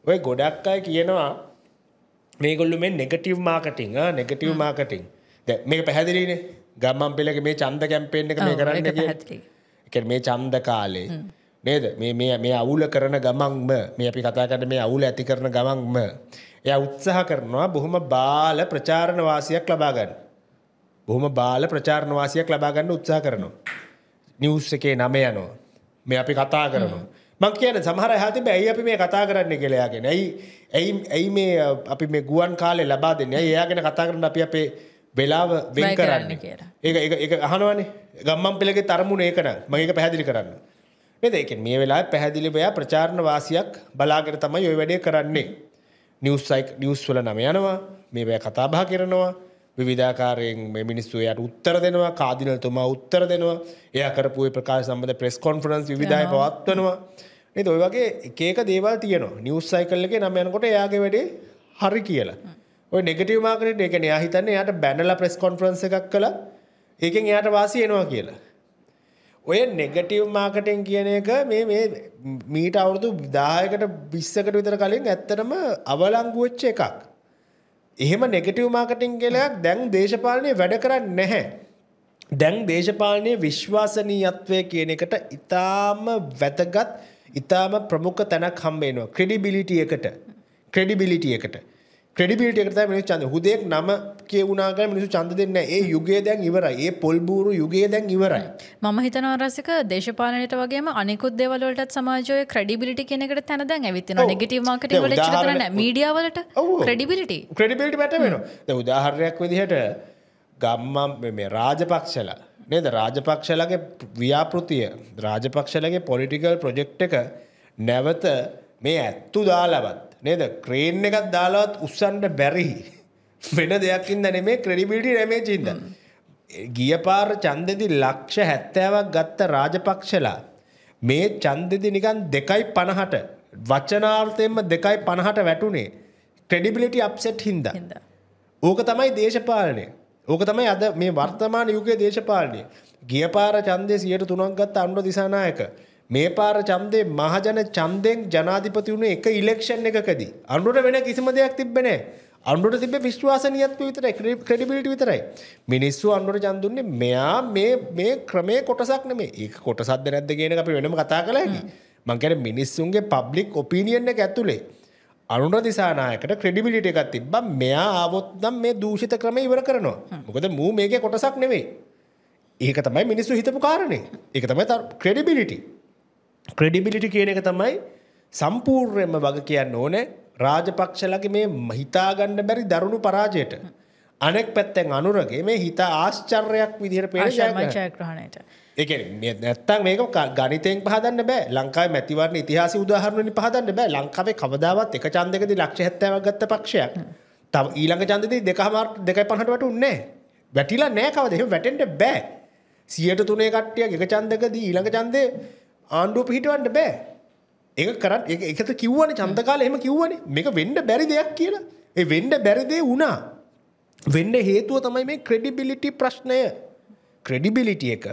ඔය ගොඩක් අය කියනවා මේගොල්ලෝ මේ නෙගටිව් මාකටිං ආ නෙගටිව් මාකටිං. දැන් මේක පැහැදිලිනේ. ගම්මන් පෙළගේ මේ ඡන්ද කැම්පේන් එක මේ කරන්න කියන්නේ. ඒ කියන්නේ මේ ඡන්ද කාලේ නේද මේ මේ අවුල කරන ගමන්ම මේ අපි කතා කරන මේ අවුල ඇති කරන ගමන්ම එයා උත්සාහ කරනවා බොහොම බාල ප්‍රචාරණ වාසියක් ලබා ගන්න. බොහොම බාල ප්‍රචාරණ වාසියක් ලබා ගන්න උත්සාහ කරනවා. නිවුස් එකේ නම යනවා. මේ අපි කතා කරනවා. මං කියන්නේ සමහර අය හිතේ ඇයි අපි මේ කතා කරන්නේ කියලා එයාගෙන. ඇයි ඇයි ඇයි මේ අපි මේ ගුවන් කාලේ ලබා දෙන්නේ. ඇයි එයාගෙන කතා කරන්න අපි අපේ වෙලාව වෙන් කරන්නේ කියලා. ඒක ඒක අහනවනේ. ගම්මන් පෙළගේ තරමුණ ඒක නං. මම ඒක පැහැදිලි කරන්නම්. නේද? ඒ කියන්නේ මේ වෙලාවේ පැහැදිලිව එයා ප්‍රචාරණ වාසියක් බලාගෙන තමයි ওই වැඩේ කරන්නේ. නිවුස් නිවුස් වල නම යනවා. මේ වෙලාව කතා බහ කරනවා. විධාකාරයෙන් මේ මිනිස්සු යට උත්තර දෙනවා කාදිනතුමා උත්තර දෙනවා එය කරපුේ ප්‍රකාශ සම්බඳ ප්‍රෙස් කොන්ෆරන්ස් විධය පවත්වනවා නි ඔය වගේ එකක දේවල් තියන නිියස් සයිකල්ලගේ නමයනකොට එයාගේ වැඩේ හරි කියලා ඔය නෙගටව මාකට එකන යා හිතන්න යට බැනල ප්‍රෙස් කොන්ෆරන්ස එකක් කළ ඒකෙන් එයාට වාසි එනවා කියලා ඔය නෙගටව් මාකටෙන් කියන එක මේ මේ මීට අවුරුදු දායකට බිස්සකට විතර කලින් ඇත්තටම අවලංගුවච්ච එකක්. එහෙම නෙගටව් මාකටින් කෙලයක් දැන් දේශපාලනය වැඩ කරන්න නැහැ. දැන් දේශපාලනය විශ්වාසනීයත්වය කියන එකට ඉතාම වැතගත් ඉතාම ප්‍රමුඛ තැනක් හම්බේනවා ක්‍රෙඩිබිලිටිය එකට ක්‍රෙඩිබිලිටිය එකට. ක්‍රඩිපිල්ට එකත මිනිස් චන්ද හුදෙක් නම කියවුණනාග මිනිසු චන්ද දෙන්න ඒ යුගේ දැන් ඉවරයි ඒ පොල්බූරු යුගේ දැන් ඉවරයි මම හිතනවරසික දේශපාලනයට වගේ අනෙකුත් දෙවලට සමාජය ක්‍රඩිබිලි කෙනෙකට තැන දැන් ඇවිත්න නෙගටව මකට ල මීඩියාවලට ක්‍රඩිබිලි ක්‍රඩිබිලි පැට වෙන උදාහරයක් විදිහට ගම්මම් මේ රාජපක්ෂලා නේද රාජපක්ෂලගේ ව්‍යාපෘතිය රාජපක්ෂලගේ පොලිටිකල් ප්‍රොජෙක්් එක නැවත මේ ඇත්තු දාලවත් නේද ක්‍රේන් එකත් දාලාවත් උස්සන්ට බැරි වෙන දෙයක්ින්ද නෙමේ ක්‍රඩිබිටි නැමේචින්ද. ගිය පාර චන්දෙදි ලක්ෂ හැත්තෑවක් ගත්ත රාජපක්ෂලා මේ චන්දෙදි නිකන් දෙකයි පණහට වචනාර්ථයෙන්ම දෙකයි පණහට වැටුනේ ක්‍රඩිබිලිටි අප්සෙට් හින්ද. ඕක තමයි දේශපාලනය ඕක තමයි අද මේ වර්තමාන යුගයේ දේශපාලනය ගිය පාර චන්දය සියයට තුනක් ගත්ත අන්ුව දිසානායක මේ පාර ඡන්දේ මහජන ඡන්දෙන් ජනාධිපති වුණේ එක ඉලෙක්ෂන් එකකදී. අනුරට වෙන කිසිම දෙයක් තිබ්බේ නැහැ. අන්ඩුවට තිබ විශ්වාසනයත්ව විතරයි ක්‍රඩිබිලිට විතරයි මිනිස්සු අන්ඩුවට චන්දුන්නේ මෙයා මේ මේ ක්‍රමය කොටසක් නෙමේ ඒ කොට සද නැද්ද ගෙන අපි වෙනම කතා කලකි මංකැන මිනිස්සුන්ගේ පබ්ලික් ඔපිනියන්න එක ඇතුළේ අනුර දිසානායකට ක්‍රඩිබිලිට එකත් තිබ මෙයා ආවොත්නම් මේ දූෂිත ක්‍රම ඉවර කරනවා මොකද මූ මේක කොටසක් නෙවේ ඒක තමයි මිනිස්සු හිතපු කාරණය ඒක තමයි ක්‍රඩිබිලිටි ක්‍රෙඩිබිලිටි කියන එක තමයි සම්පූර්ණයෙන්ම වග කියන්න ඕනේ රාජපක්ෂලගේ මේ මහිතාගන්න බැරි දරුණු පරාජයට. අනෙක් පැත්තැන් අනුරගේ මේ හිත ආශ්චර්යක් විදිහට පේශයක්‍රහණයට එක නැත්තන් මේක ගනිතයෙන් පහදන්න බෑ ලංකායි මැතිවරණ ඉතිහාස උදාහරණනි පහදන්න බෑ ලංකාවේ කවදාවත් එක චන්දකද ලක්ෂ හැත්තව ගත්ත පක්ෂයක් තව ඊළඟ චන්දදී දෙකමාර් දෙකයි පහටවට උන්නේ වැටිලා නෑ කවදෙම වැටෙන්ට බෑ සියට තුනේ කට්ටිය එක චන්දකදී ඊළඟ චන්දය ආණ්ඩුව පිහිටවන්න බෑ ඒ කරත් එකත කිව්වන චන්දකාල එම කිව්වනේ මේක වෙන්ඩ බැරි දෙයක් කියලා ඒ වෙන්ඩ බැරිදේ වුණා වෙන්න හේතුව තමයි මේ ක්‍රෙඩිබිලිටි ප්‍රශ්නය ක්‍රෙඩිබිලිටිය එක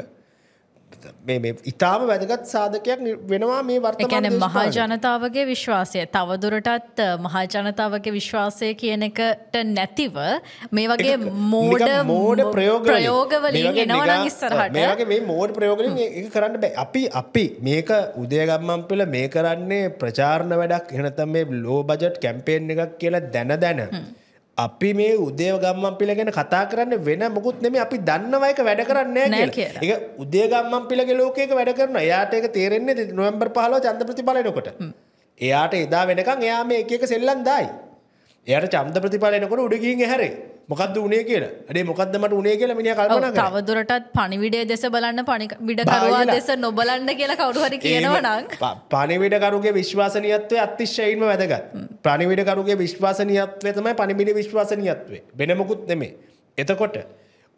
ඉතාම වැදගත් සාධකයක් වෙනවා මේ වර්තමාන මහාජනතාවගේ විශ්වාසය තවදුරටත් මහාජනතාවගේ විශ්වාසය කියන එකට නැතිව මේ වගේ මෝඩ මෝඩ ප්‍රයෝග ප්‍රයෝගවලින් එනවනම් ඉස්සරහට මේ වගේ මේ මෝඩ ප්‍රයෝගලින් එක කරන්න බෑ අපි අපි මේක උදයගම්මන් පෙළ මේ කරන්නේ ප්‍රචාරණ වැඩක් එහෙනතම් මේ ලෝ බජට් කැම්පේන් එකක් කියලා දැන දැන අපි මේ උදේව ගම්මන් පිළ ගැන කතා කරන්න වෙන මොකුත් නෙම අපි දන්නවයක වැඩ කරන්න ඒ උදේ ගම්මන් පිළග ලෝකයක වැඩ කරන එයාට එක තේරෙන්නේ නොවම්බර් පහලෝ චන්ද ප්‍රතිඵලයනකොට එයාට එදා වෙනකං එයා මේ එක සෙල්ලන් දායි එයට චන්ද ප්‍රතිපාලයනකොට උඩගින් හැර මොකක්ද උනේ කියලා අඩේ මොකක්ද මට උනේ කියලා මිනිහ කල්පනා කරනවා. තවදුරටත් පණිවිඩය දෙස බලන්න පණිවිඩකරුවා දෙස නොබලන්න කියලා කවුරු හරි කියනවා නම් පණිවිඩකරුගේ විශ්වාසනීයත්වය අතිශයින්ම වැදගත්. පණිවිඩකරුගේ විශ්වාසනීයත්වය තමයි පණිවිඩ විශ්වාසනීයත්වය. වෙන මොකුත් නෙමෙයි. එතකොට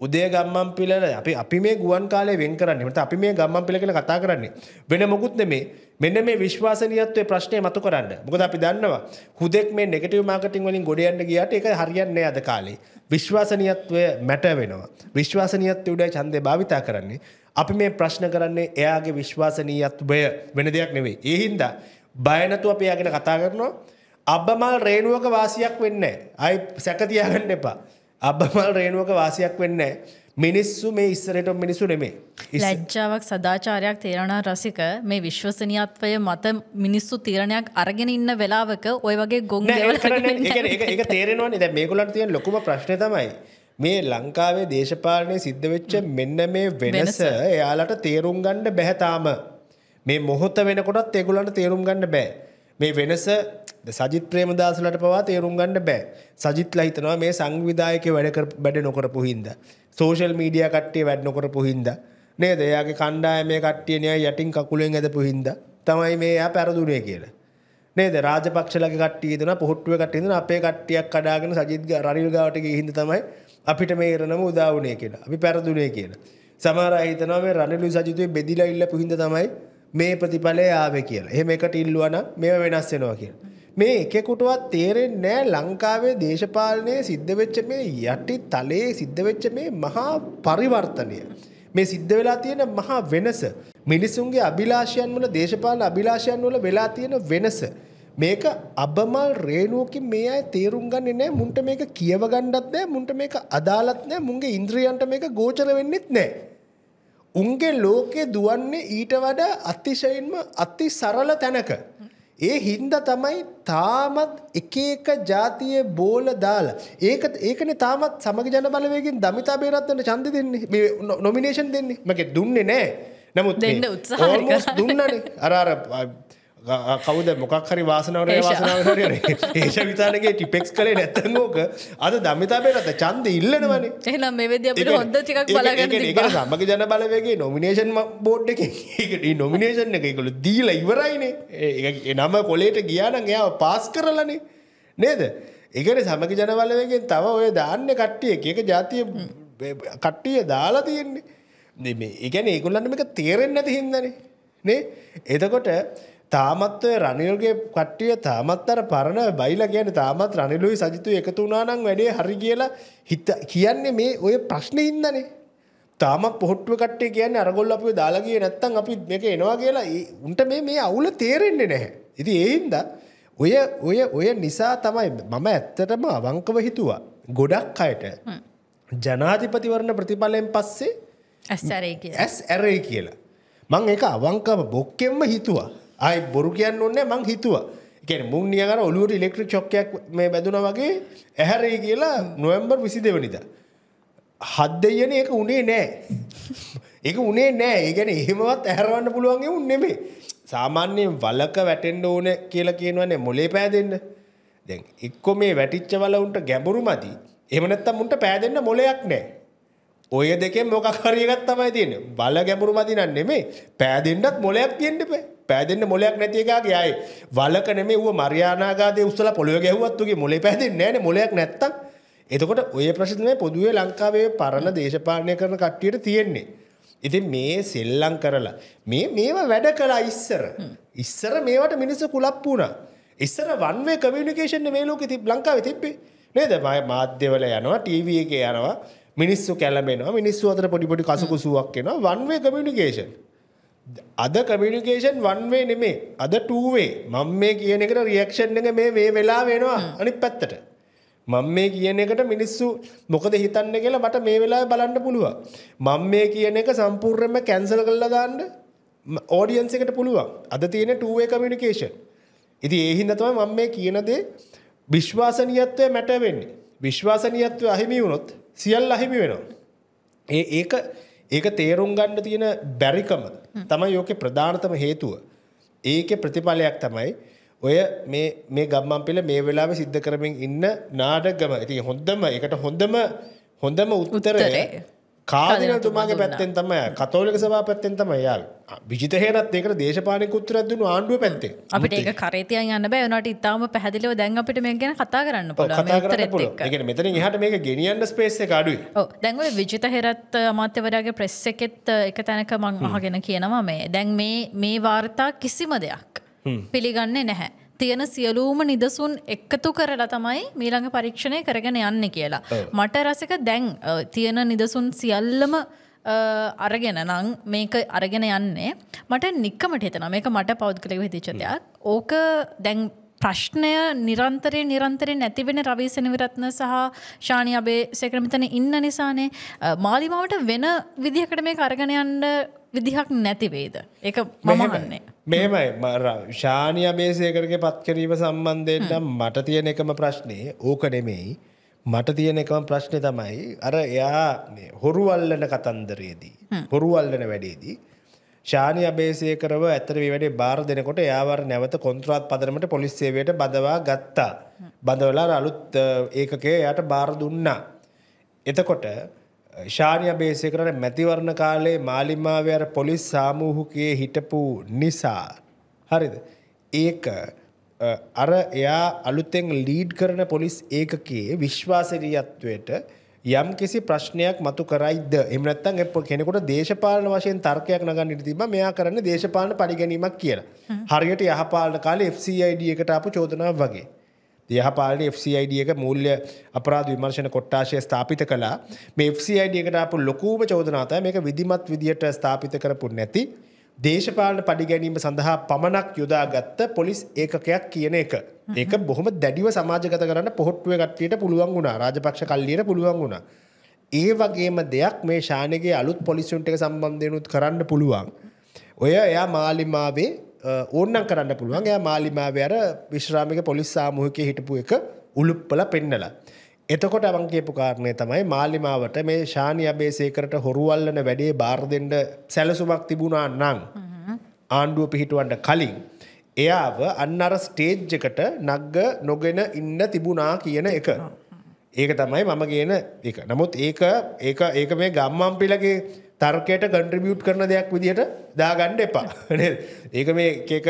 උදේ ගම්මන් පිල අපි අපි මේ ගුවන් කාලේ වෙන් කරන්නේ මට අපි මේ ගම්මන් පිල කියලා කතා කරන්නේ වෙන මොකුත් නෙමේ මෙන්න මේ විශ්වාසනීයත්වයේ ප්‍රශ්නේ මතු කරන්න. මොකද අපි දන්නවා හුදෙක් මේ නෙගටිව් මාකටිං වලින් ගොඩ යන්න ගියාට ඒක හරියන්නේ නැහැ අද කාලේ. විශ්වාසනීයත්වය මැටර් වෙනවා. විශ්වාසනීයත්වය උඩයි ඡන්දේ භාවිතා කරන්නේ. අපි මේ ප්‍රශ්න කරන්නේ එයාගේ විශ්වාසනීයත්වය වෙන දෙයක් නෙවෙයි. ඒ හින්දා බය නැතුව අපි යාගෙන කතා කරනවා. අබ්බමල් රේණුවක වාසියක් වෙන්නේ නැහැ. ආයි සැක තියාගන්න එපා. අබමල් රේනුවක වාසියක් වෙන්න මිනිස්සු මේ ඉස්සරට මිනිසු නෙමේ ලැජ්ජාවක් සදාචාරයක් තේරණා රසික මේ විශ්වසනයත්වය මත මිනිස්සු තීරණයක් අරගෙන ඉන්න වෙලාවක ඔය වගේ ගොන් එක තේරෙනවා නිද මේකුලට තියෙන් ලොකුම ප්‍රශ්න තමයි මේ ලංකාවේ දේශපාලනය සිද්ධ වෙච්ච මෙන්න මේ වෙනස එයාලට තේරුම් ගණ්ඩ බැහැතාම මේ මොහොත වෙනකොටත් ඒගුලන්ට තේරුම් ගන්න බෑ මේ වෙනස සජිත් ප්‍රේමදාසලට පවා තේරුම් ගන්න බෑ. සජිත්ලා හිතනවා මේ සංවිධායක වැඩ වැඩ නොකරපු හින්දා. සෝෂල් මීඩියා කට්ටිය වැඩ නොකරපු හින්දා. නේද? එයාගේ කණ්ඩායමේ කට්ටිය න්යාය යටින් කකුලෙන් ඇදපු හින්දා. තමයි මේ එයා පෙරදුනේ කියලා. නේද? රාජපක්ෂලගේ කට්ටිය දෙනවා පොහොට්ටුවේ කට්ටිය දෙනවා අපේ කට්ටියක් කඩාගෙන සජිත් රනිල් ගාවට ගිහින් හින්දා තමයි අපිට මේ ඉරණම උදා වුණේ කියලා. අපි පෙරදුනේ කියලා. සමහර අය හිතනවා මේ රනිලු සජිතුවේ බෙදිලා ඉල්ලපු හින්දා තමයි මේ ප්‍රතිඵලය ආවේ කියලා. එහෙම එකට ඉල්ලුවා නම් මේව වෙනස් වෙනවා කියලා. මේ එකෙකුටුවත් තේරෙන්නේ නෑ ලංකාවේ දේශපාලනය සිද්ධ වෙච්ච මේ යටි තලයේ සිද්ධ වෙච්ච මේ මහා පරිවර්තනය මේ සිද්ධ වෙලා තියෙන මහා වෙනස මිනිසුන්ගේ අභිලාෂයන් වල දේශපාලන අභිලාෂයන් වල වෙලා තියෙන වෙනස මේක අබමල් රේණුවකින් මේ අය තේරුම් ගන්නේ නෑ මුන්ට මේක කියව ගණ්ඩත් නෑ මුන්ට මේක අදාලත් නෑ මුන්ගේ ඉන්ද්‍රියන්ට මේක ගෝචර වෙන්නෙත් නෑ. උන්ගේ ලෝකේ දුවන්නේ ඊට වඩා අතිශයින්ම අති සරල තැනක. ඒ හින්දා තමයි තාමත් එක එක ජාතියේ බෝල දාලා ඒක ඒකනේ තාමත් සමග ජන බලවේගෙන් දමිතා බේරත්වන්ට ඡන්ද දෙන්නේ මේ නොමිනේෂන් දෙන්නේ මගේ දුන්නේ නැහැ නමුත් දෙන්න උත්සාහ කරලා දුන්නනේ අර අර කවද මොකක් හරි වාසනාවන වාසනාවන ඒෂ විතානගේ ටිපෙක්ස් කලේ නැත්තංගෝක අද දමිතාපේරත චන්ද ඉල්ලනවන එහම් මෙවද අපිට හොද චිකක් බලග සමග ජන බලවගේ නොමිනේෂන් බෝඩ් එක නොමිනේෂන් එකකුළු දීල ඉවරයිනේ ඒ නම කොලේට ගියානන් එයා පාස් කරලනේ නේද එකන සමග ජනවලවගෙන් තව ඔය දාන්න කට්ටිය එක ජාතිය කට්ටිය දාලා තියෙන්නේ මේ ඒගැන ඒගොල්ලන්නම එක තේරෙන් නැති හින්දනේ නේ එතකොට තාමත් රනිල්ගේ කට්ටිය තාමත් අර පරණ බයිලා කියන තාමත් රනිලුයි සජිතු එකතු වනානම් වැඩේ හරි කියලා හිත කියන්නේ මේ ඔය ප්‍රශ්න ඉන්නනේ තාමත් පොහොට්ටුව කට්ටේ කියන්නේ අරගොල්ල අපිව දාලා ගියේ නැත්තම් අපි මේක එනවා කියලා උන්ට මේ මේ අවුල තේරෙන්නේ නැහැ. ඉතින් ඒ හින්දා ඔය ඔය ඔය නිසා තමයි මම ඇත්තටම අවංකව හිතුවා. ගොඩක් අයට ජනාධිපතිවරණ ප්‍රතිඵලයෙන් පස්සේ ඇස් ඇරේ කියලා. මං ඒක අවංකව බොක්කෙම්ම හිතුවා. ආයි බොරු කියන්න ඕන්නේ මං හිතුවා. කියන්නේ මුන් නියගන ඔලුවට ඉලෙක්ට්‍රික් ෂොක් එකක් මේ වැදුනා වගේ ඇහැරේ කියලා නොවැම්බර් 22 වෙනිදා. හත් දෙයියනේ ඒක උනේ නෑ. ඒක උනේ නෑ. ඒ කියන්නේ එහෙමවත් ඇහැරවන්න පුළුවන් ඒ උන් නෙමෙයි. සාමාන්‍යයෙන් වලක වැටෙන්න ඕනේ කියලා කියනවනේ මොලේ පෑදෙන්න. දැන් එක්ක මේ වැටිච්ච වල උන්ට ගැඹුරු මදි. එහෙම නැත්තම් උන්ට පෑදෙන්න මොලයක් නෑ. ඔය දෙකෙන් මොකක් හරි එකක් තමයි තියෙන්නේ. බල ගැඹුරු මදි නන් නෙමෙයි. පෑදෙන්නත් මොලයක් තියෙන්න බෑ. පෑදෙන්න්න මොලයක් නැතිකාගේ අයි වලක නෙමේ ව මරයානාගාද උස්සල පොළොව ගැහුවත්තුගේ මොලේ පැදෙන් නෑන මොලයක් නැත්ත එතකොට ඔය ප්‍රශ්නය පොදුවේ ලංකාවේ පරණ දේශපාලනය කරන කට්ටියට තියෙන්නේ. ඉතින් මේ සෙල්ලං කරලා මේ මේවා වැඩ කලා ඉස්සර ඉස්සර මේවට මිනිස්ස කුලප් වුණා ඉස්සර වන්වේ කමියනිකේෂන් මේ ලෝක ති ලංකාව තිබ්බේ නේද මය මාධ්‍යවල යනවා ටීව එක යනවා මිනිස්සු කැලමෙනවා මිනිස්සු අතර පොඩිපොඩි කසකුසුවක් එෙනවා වන්වේ කමියනිකේෂන් අද කමිනිිකේෂන් වන්වේ නෙමේ අද ටූවේ මං මේ කියන එකට රියක්ෂන් එක මේ වේ වෙලා වෙනවා අනිත් පැත්තට මං මේ කියන එකට මිනිස්සු මොකද හිතන්න කියලා මට මේ වෙලාවේ බලන්න පුළුවන්. මං මේ කියන එක සම්පූර්ණයෙන්ම කැන්සල් කරලා දාන්න ඔඩියන්ස් එකට පුළුවන්. අද තියෙන two way communication. ඉතින් ඒ හින්දා තමයි මම මේ කියන දේ විශ්වාසනීයත්වය මැටර් වෙන්නේ. විශ්වාසනීයත්වය අහිමි වුණොත් සියල්ල අහිමි වෙනවා. ඒ ඒක ඒක තේරුම් ගන්න තියෙන බැරිකම තමයි යෝක ප්‍රධානතම හේතුව. ඒකෙ ප්‍රතිඵලයක් තමයි ඔය මේ මේ ගම්මන් පිළ මේ වෙලාවේ සිද්ධ කරමින් ඉන්න නාඩගම. ඉතින් හොඳම ඒකට හොඳම හොඳම උත්තරය කාදිනතුමාගේ පැත්තෙන් තම කතෝලක සවා පැත්තෙන් තම යාල් විජිතහයනත් ඒකට දේශපාන කුත්තරදදුන ආණ්ඩුව පැත්තේ අපට ඒක කරේතිය යන්න බැවනට ඉතාම පැහදිලව දැන් අපිට මේ ගැන කතා කරන්න පොල මෙතන හට මේ ගෙනියන්න ස්පේස කාඩුයි දැන්ව විජිත හෙරත් අමාත්‍යවරයාගේ ප්‍රෙස්ස එකෙත් එක තැනක මං මහගෙන කියනවා මේ දැන් මේ වාර්තා කිසිම දෙයක් පිළිගන්නේ නැහැ තියෙන සියලූම නිදසුන් එකතු කරලා තමයි මීළඟ පරීක්ෂණය කරගෙන යන්න කියලා. මට රසක දැන් තියෙන නිදසුන් සියල්ලම අරගෙන නං මේක අරගෙන යන්නේ මට නික්කමට හිතන මේක මට පෞද්ගලක හිතිචතයක් ඕක දැන් ප්‍රශ්නය නිරන්තරය නිරන්තරය නැතිවෙන රවීසන විරත්න සහ ශානය අබේ සේක්‍රමිතන ඉන්න නිසානේ මාලිමාවට වෙන විදිහකට මේ කරගණයන්ට විදිහක් නැතිවේද. එක මමන්නේ. මේමයි මර ශානය අබේසයකරගේ පත්කිරීම සම්බන්ධයෙන්නම් මට තියෙන එකම ප්‍රශ්නය ඕක නෙමෙයි මට තියෙන එකම ප්‍රශ්නය තමයි අර එයා හොරුවල්ලන කතන්දරයේදී හොරුවල්ලන වැඩේදී ශානය අබේසය කරව ඇතර වැඩේ බාර දෙනකොට යාවර නැවත කොන්ත්‍රාත් පදරමට පොලිස්සේවයට බදවා ගත්තා. බඳවලා අලුත් ඒකකේ යට බාර දුන්නා. එතකොට ශානය බේසය කරන මැතිවරණ කාලේ මාලිමාවර පොලිස් සාමූහකයේ හිටපු නිසා. හරිද. ඒක අර එයා අලුතෙන් ලීඩ් කරන පොලිස් ඒකකයේ විශ්වාසරීයත්වයට යම් කිසි ප්‍රශ්නයක් මතු කරයිද එමනත්තන් එප කෙනෙකුට දේශපාලන වශයෙන් තර්කයක් නගන්න ඉතිබ මෙයා කරන්න දේශපාලන පරිගැනීමක් කියලා. හරියට යහපාලන කාලේ FCID එකට අපපු චෝදනාව වගේ. යහපාලන FCID එක මූල්‍ය අපරාධ විමර්ශන කොට්ටාශය ස්ථාපිත කළා මේ FCID එකට අප ලොකූම චෝදනාතය මේක විධමත් විදියට ස්ථාපිත කරපු නැති දේශපාලන පඩිගැනීම සඳහා පමණක් යොදාගත්ත පොලිස් ඒකකයක් කියන එක. ඒක බොහොම දැඩිව සමාජගත කරන්න පොහොට්ටුව කට්ටියට පුළුවන් වුණා රාජපක්ෂ කල්ලියට පුළුවන් වුණා. ඒ වගේම දෙයක් මේ ශානගේ අලුත් පොලිසිුන්ට එක සම්බන්ධයනුත් කරන්න පුළුවන්. ඔය එයා මාලිමාවේ ඕන්නන් කරන්න පුළුවන් එයා මාලිමාව අර විශ්‍රාමික පොලිස් සාමූහිකයේ හිටපු එක උලුප්පල පෙන්නලා. එතකොට අවන් කියපු කාරණය තමයි මාලිමාවට මේ ශානය අබේසේකරට හොරුවල්ලන වැඩේ බාර්දෙන්ට සැලසුමක් තිබුණා නං ආණ්ඩුව පිහිටුවන්ට කලින්. එයාව අන්න අර ස්ටේජ් එකට නග්ග නොගෙන ඉන්න තිබුණා කියන එක. ඒක තමයි මම කියන එක. නමුත් ඒක ඒක ඒක මේ ගම්මම්පිලගේ තර්කයට ගන්ට්‍රබියුට් කරන දෙයක් විදිහට දාගණ්ඩ එපා ඒක මේ එක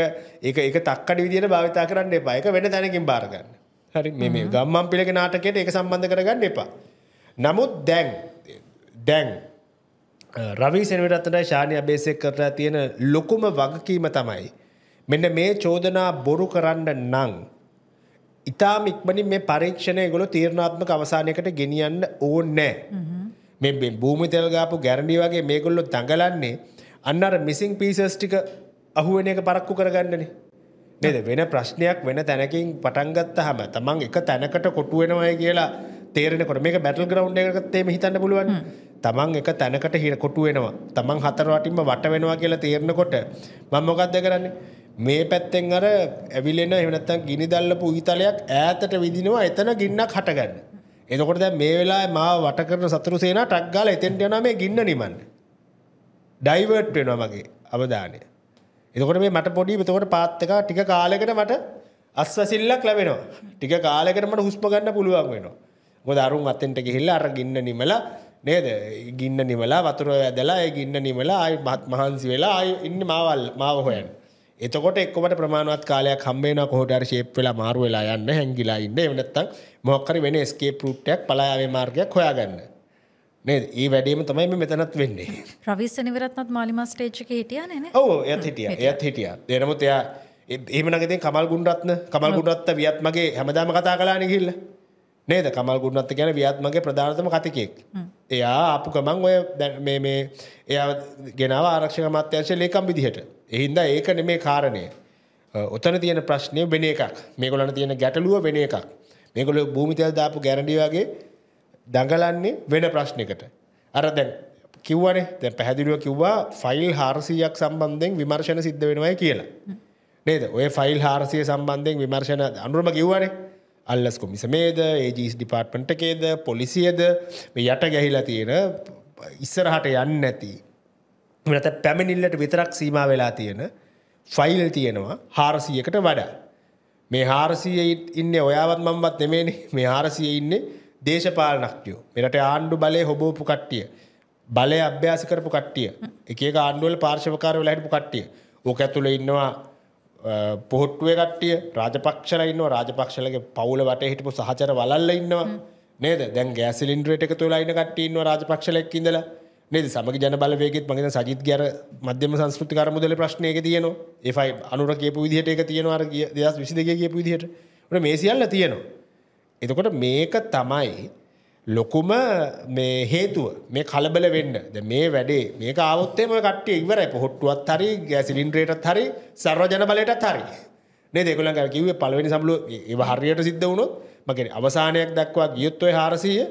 එක එක තක්කට විදිට භාවිතා කරන්න එපා එක වෙන තැනකින් බාරගන්න හරි මේ ගම්මන් පිළික නාටකයට එක සම්බන්ධ කරගන්න එපා නමුත් දැන් දැන් රවී සෙනවිටත්තට ශානය අභේසය කරලා තියෙන ලොකුම වගකීම තමයි මෙන්න මේ චෝදනා බොරු කරන්න නං ඉතාම ඉක්මනින් මේ පරීක්ෂණය ගොලු තීරණාත්මක අවසානයකට ගෙනියන්න ඕන්නෑ මේ භූමි තෙල් ගාපු ගැරණි වගේ මේගොල්ලෝ දඟලන්නේ අන්න අර මිසින් පීසස් ටික අහුවෙන එක පරක්කු කරගන්නනේ. නේද? වෙන ප්‍රශ්නයක් වෙන තැනකින් පටන් ගත්තාම තමන් එක තැනකට කොටු වෙනවයි කියලා තේරෙනකොට මේක බැටල් ග්‍රවුන්ඩ් එකකත් එහෙම හිතන්න පුළුවන්. තමන් එක තැනකට හිර කොටු වෙනවා. තමන් හතර වටින්ම වට වෙනවා කියලා තේරෙනකොට මම මොකද්ද කරන්නේ? මේ පැත්තෙන් අර ඇවිලෙන එහෙම නැත්නම් ගිනි දැල්ලපු ඊතලයක් ඈතට විදිනවා එතන ගින්නක් හටගන්නේ. එතකොට දැ මේ වෙලා මා වට කරන සතුරු සේන ටක්ගාල එතෙන්ට යන මේ ගින්න නිමන්න ඩයිවර්ට් වෙනවා මගේ අවධානය එතකොට මේ මට පොඩි මෙතකොට පාත්තක ටික කාලෙකට මට අස්වසිල්ලක් ලැබෙනවා ටික කාලෙකට මට හුස්ප ගන්න පුළුවන් වෙනවා ගො දරුම් අත්තෙන්ට ගෙහිල්ලා අර ගින්න නිමලා නේද ගින්න නිමලා වතුර ඇදලා ඒ ගින්න නිමලා අයි මත් මහන්සි වෙලා අයි ඉන්න මවල් මාව හොයන්න එතකොට එක්කමට ප්‍රමාණවත් කාලයක් හම්බ වෙනවා කොහොට හරි ෂේප් වෙලා මාරු වෙලා යන්න හැංගිලා ඉන්න. එහෙම නැත්නම් මොකක් හරි වෙන escape route එකක් පලායාවේ මාර්ගයක් හොයාගන්න. නේද? ඒ වැඩේම තමයි මේ මෙතනත් වෙන්නේ. රවිස් සෙනවිරත්නත් මාලිමා ස්ටේජ් එකේ හිටියා නේ නේ? ඔව් එයාත් හිටියා. එයාත් හිටියා. එනමුත් එයා එහෙම නම් ඉතින් කමල් ගුණරත්න කමල් ගුණරත්න වියත් මගේ හැමදාම කතා කළානේ ගිහිල්ලා. නේද කමල් ගුණනත් ගැන වියත්මගේ ප්‍රධානතම කතිකෙක්. එයා ආපු ගමන් ඔය මේ එයා ගෙනාව ආරක්ෂක මත්‍යංශය ලේකම් විදිහට. එහින්ද ඒක නෙමේ කාරණය. ඔතන තියෙන ප්‍රශ්නය වෙන එකක්. මේගොල්ලන් තියෙන ගැටලුව වෙන එකක්. මේගොල්ලෝ භූමි තෙල් දාපු ගැරන්ටි වගේ දඟලන්නේ වෙන ප්‍රශ්නයකට. අර දැන් කිව්වනේ දැන් පැහැදිලිව කිව්වා ෆයිල් 400ක් සම්බන්ධයෙන් විමර්ශන සිද්ධ වෙනවයි කියලා. නේද? ওই ෆයිල් 400 සම්බන්ධයෙන් විමර්ශන අනුරම කිව්වනේ. අල්ලස් කොමිසමේද ඒජීස් ඩිපාර්ට්මට එකේද පොලිසියද යට ගැහිලා තියෙන ඉස්සරහට යන්න ඇති මෙත පැමිණිල්ලට විතරක් සීම වෙලා තියෙන ෆයිල් තියෙනවා හාරසියකට වඩා මේ හාරසිය ඉන්න ඔයාවත් මම්වත් එමේන මේ හාරසිය ඉන්නේ දේශපාලනක්යෝ මෙරට ආණ්ඩු බලය හොබෝපු කට්ටිය බලය අභ්‍යාස කරපු කට්ටිය එක ආණ්ඩුවල පාර්ශවකාරය ලහිටපු කට්ටිය ඕක ඇතුළ ඉන්නවා පොහොට්ටුව කට්ටිය රාජපක්ෂල ඉන්න රාජපක්ෂලගේ පවුල වට හිටපු සහචර වලල්ල ඉන්නවා නේද දැන් ගෑසිලින්ට්‍රේට එක තුලයින කට්ටඉන්න රාජපක්ෂලෙක් ඉඳලා නේද සමග ජනබලවේගෙත් මගෙන සජිත් ගැර මධ්‍යම සංස්කෘති කරමුදල ප්‍රශ්නයක තියනවා ඒයි අනුර කියපු විදිහට එක තියෙනවා දස් විසි දෙක කියපු විදිහට ට මේ සියල්ල තියෙනවා. එතකොට මේක තමයි ලොකුම මේ හේතුව මේ කලබල වෙන්න ද මේ වැඩේ මේක අවත්තේම කට්ටිය ඉවරයි පොහොට්ටුවත් හරි ගැසිලින්ට්‍රේටත් හරි සර්වජන බලයටත් හරි නේ දෙකුලන් කිව්වේ පළවෙනි සම්බලුව ඒව හරියට සිද්ධ වුණොත් මකෙන අවසානයක් දක්වා ගියොත් ඔය හාරසීය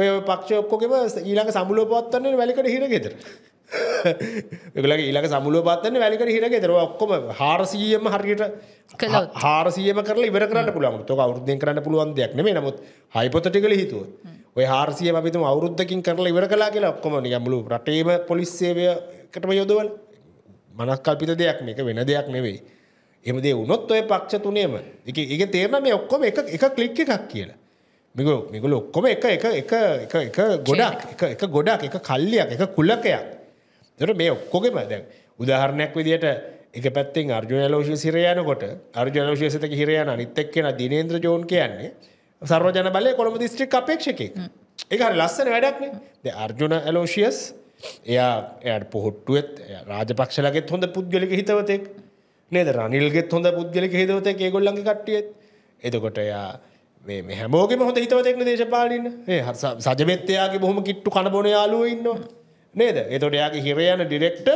ඔය පක්ෂ ඔක්කොගෙම ඊළඟ සමුලුව පවත්වන්නේ වැලිකට හිර ගෙදර එකලගේ ඊළඟ සමුලුව පත්වන්නේ වැලිකට හිර ගෙදර ඔක්කොම හාරසීයම හරියට හාරසියම කරලා ඉවර කරන්න පුළුවන් තොක අවුරුද්දෙන් කරන්න පුළුවන් දෙයක් නෙමෙයි නමුත් හයිපොතටිකල හිතුවොත් ඔය හාරසිය අපිතුම අවුරුද්ධකින් කරලා ඉවර කලා කියලා ඔක්කොම නිගමුළු රටේම පොලිස්සේවයකටම යොදවල මනස්කල්පිත දෙයක් මේක වෙන දෙයක් නෙවෙයි. එහෙම දේ වුණොත් ඔය පක්ෂ තුනේම ඒක ඒක තේරෙනවා මේ ඔක්කොම එක එක ක්ලික් එකක් කියලා. මේගොල්ලෝ මේගොල්ලෝ ඔක්කොම එක එක එක එක එක ගොඩක් එක එක ගොඩක් එක කල්ලියක් එක කුලකයක්. ඒතර මේ ඔක්කොගෙම දැන් උදාහරණයක් විදිහට එක පැත්තෙන් අර්ජුන ලෝෂය සිරයනකොට අර්ජුන ලෝෂය සිතක හිරයන අනිත් එක්කෙනා දිනේන්ද්‍ර ජෝන් කියන්නේ සරෝජන බලය කොළඹ දිස්ත්‍රික් අපේක්ෂකෙක් එකහරි ලස්සන වැඩක්නේ ද අර්ජුන ඇලෝෂියස් එයා එයට පොහොට්ටුවත් රාජපක්ෂලගෙත් හොඳ පුද්ගලික හිතවතෙක් නේද රනිල්ගෙත් හොඳ පුද්ගලික හිතවතෙක් ඒගොල්ලඟ කට්ටියෙත් එතකොට එයා මේ හැමෝගේ හොඳ හිතවතෙක්න දේශපාලන්න සජමත්තයාගේ බොහොම කිට්ටු කණබොන යාලුව ඉන්නවා නේද එතොට යාගේ හිරයන ඩිරෙක්ට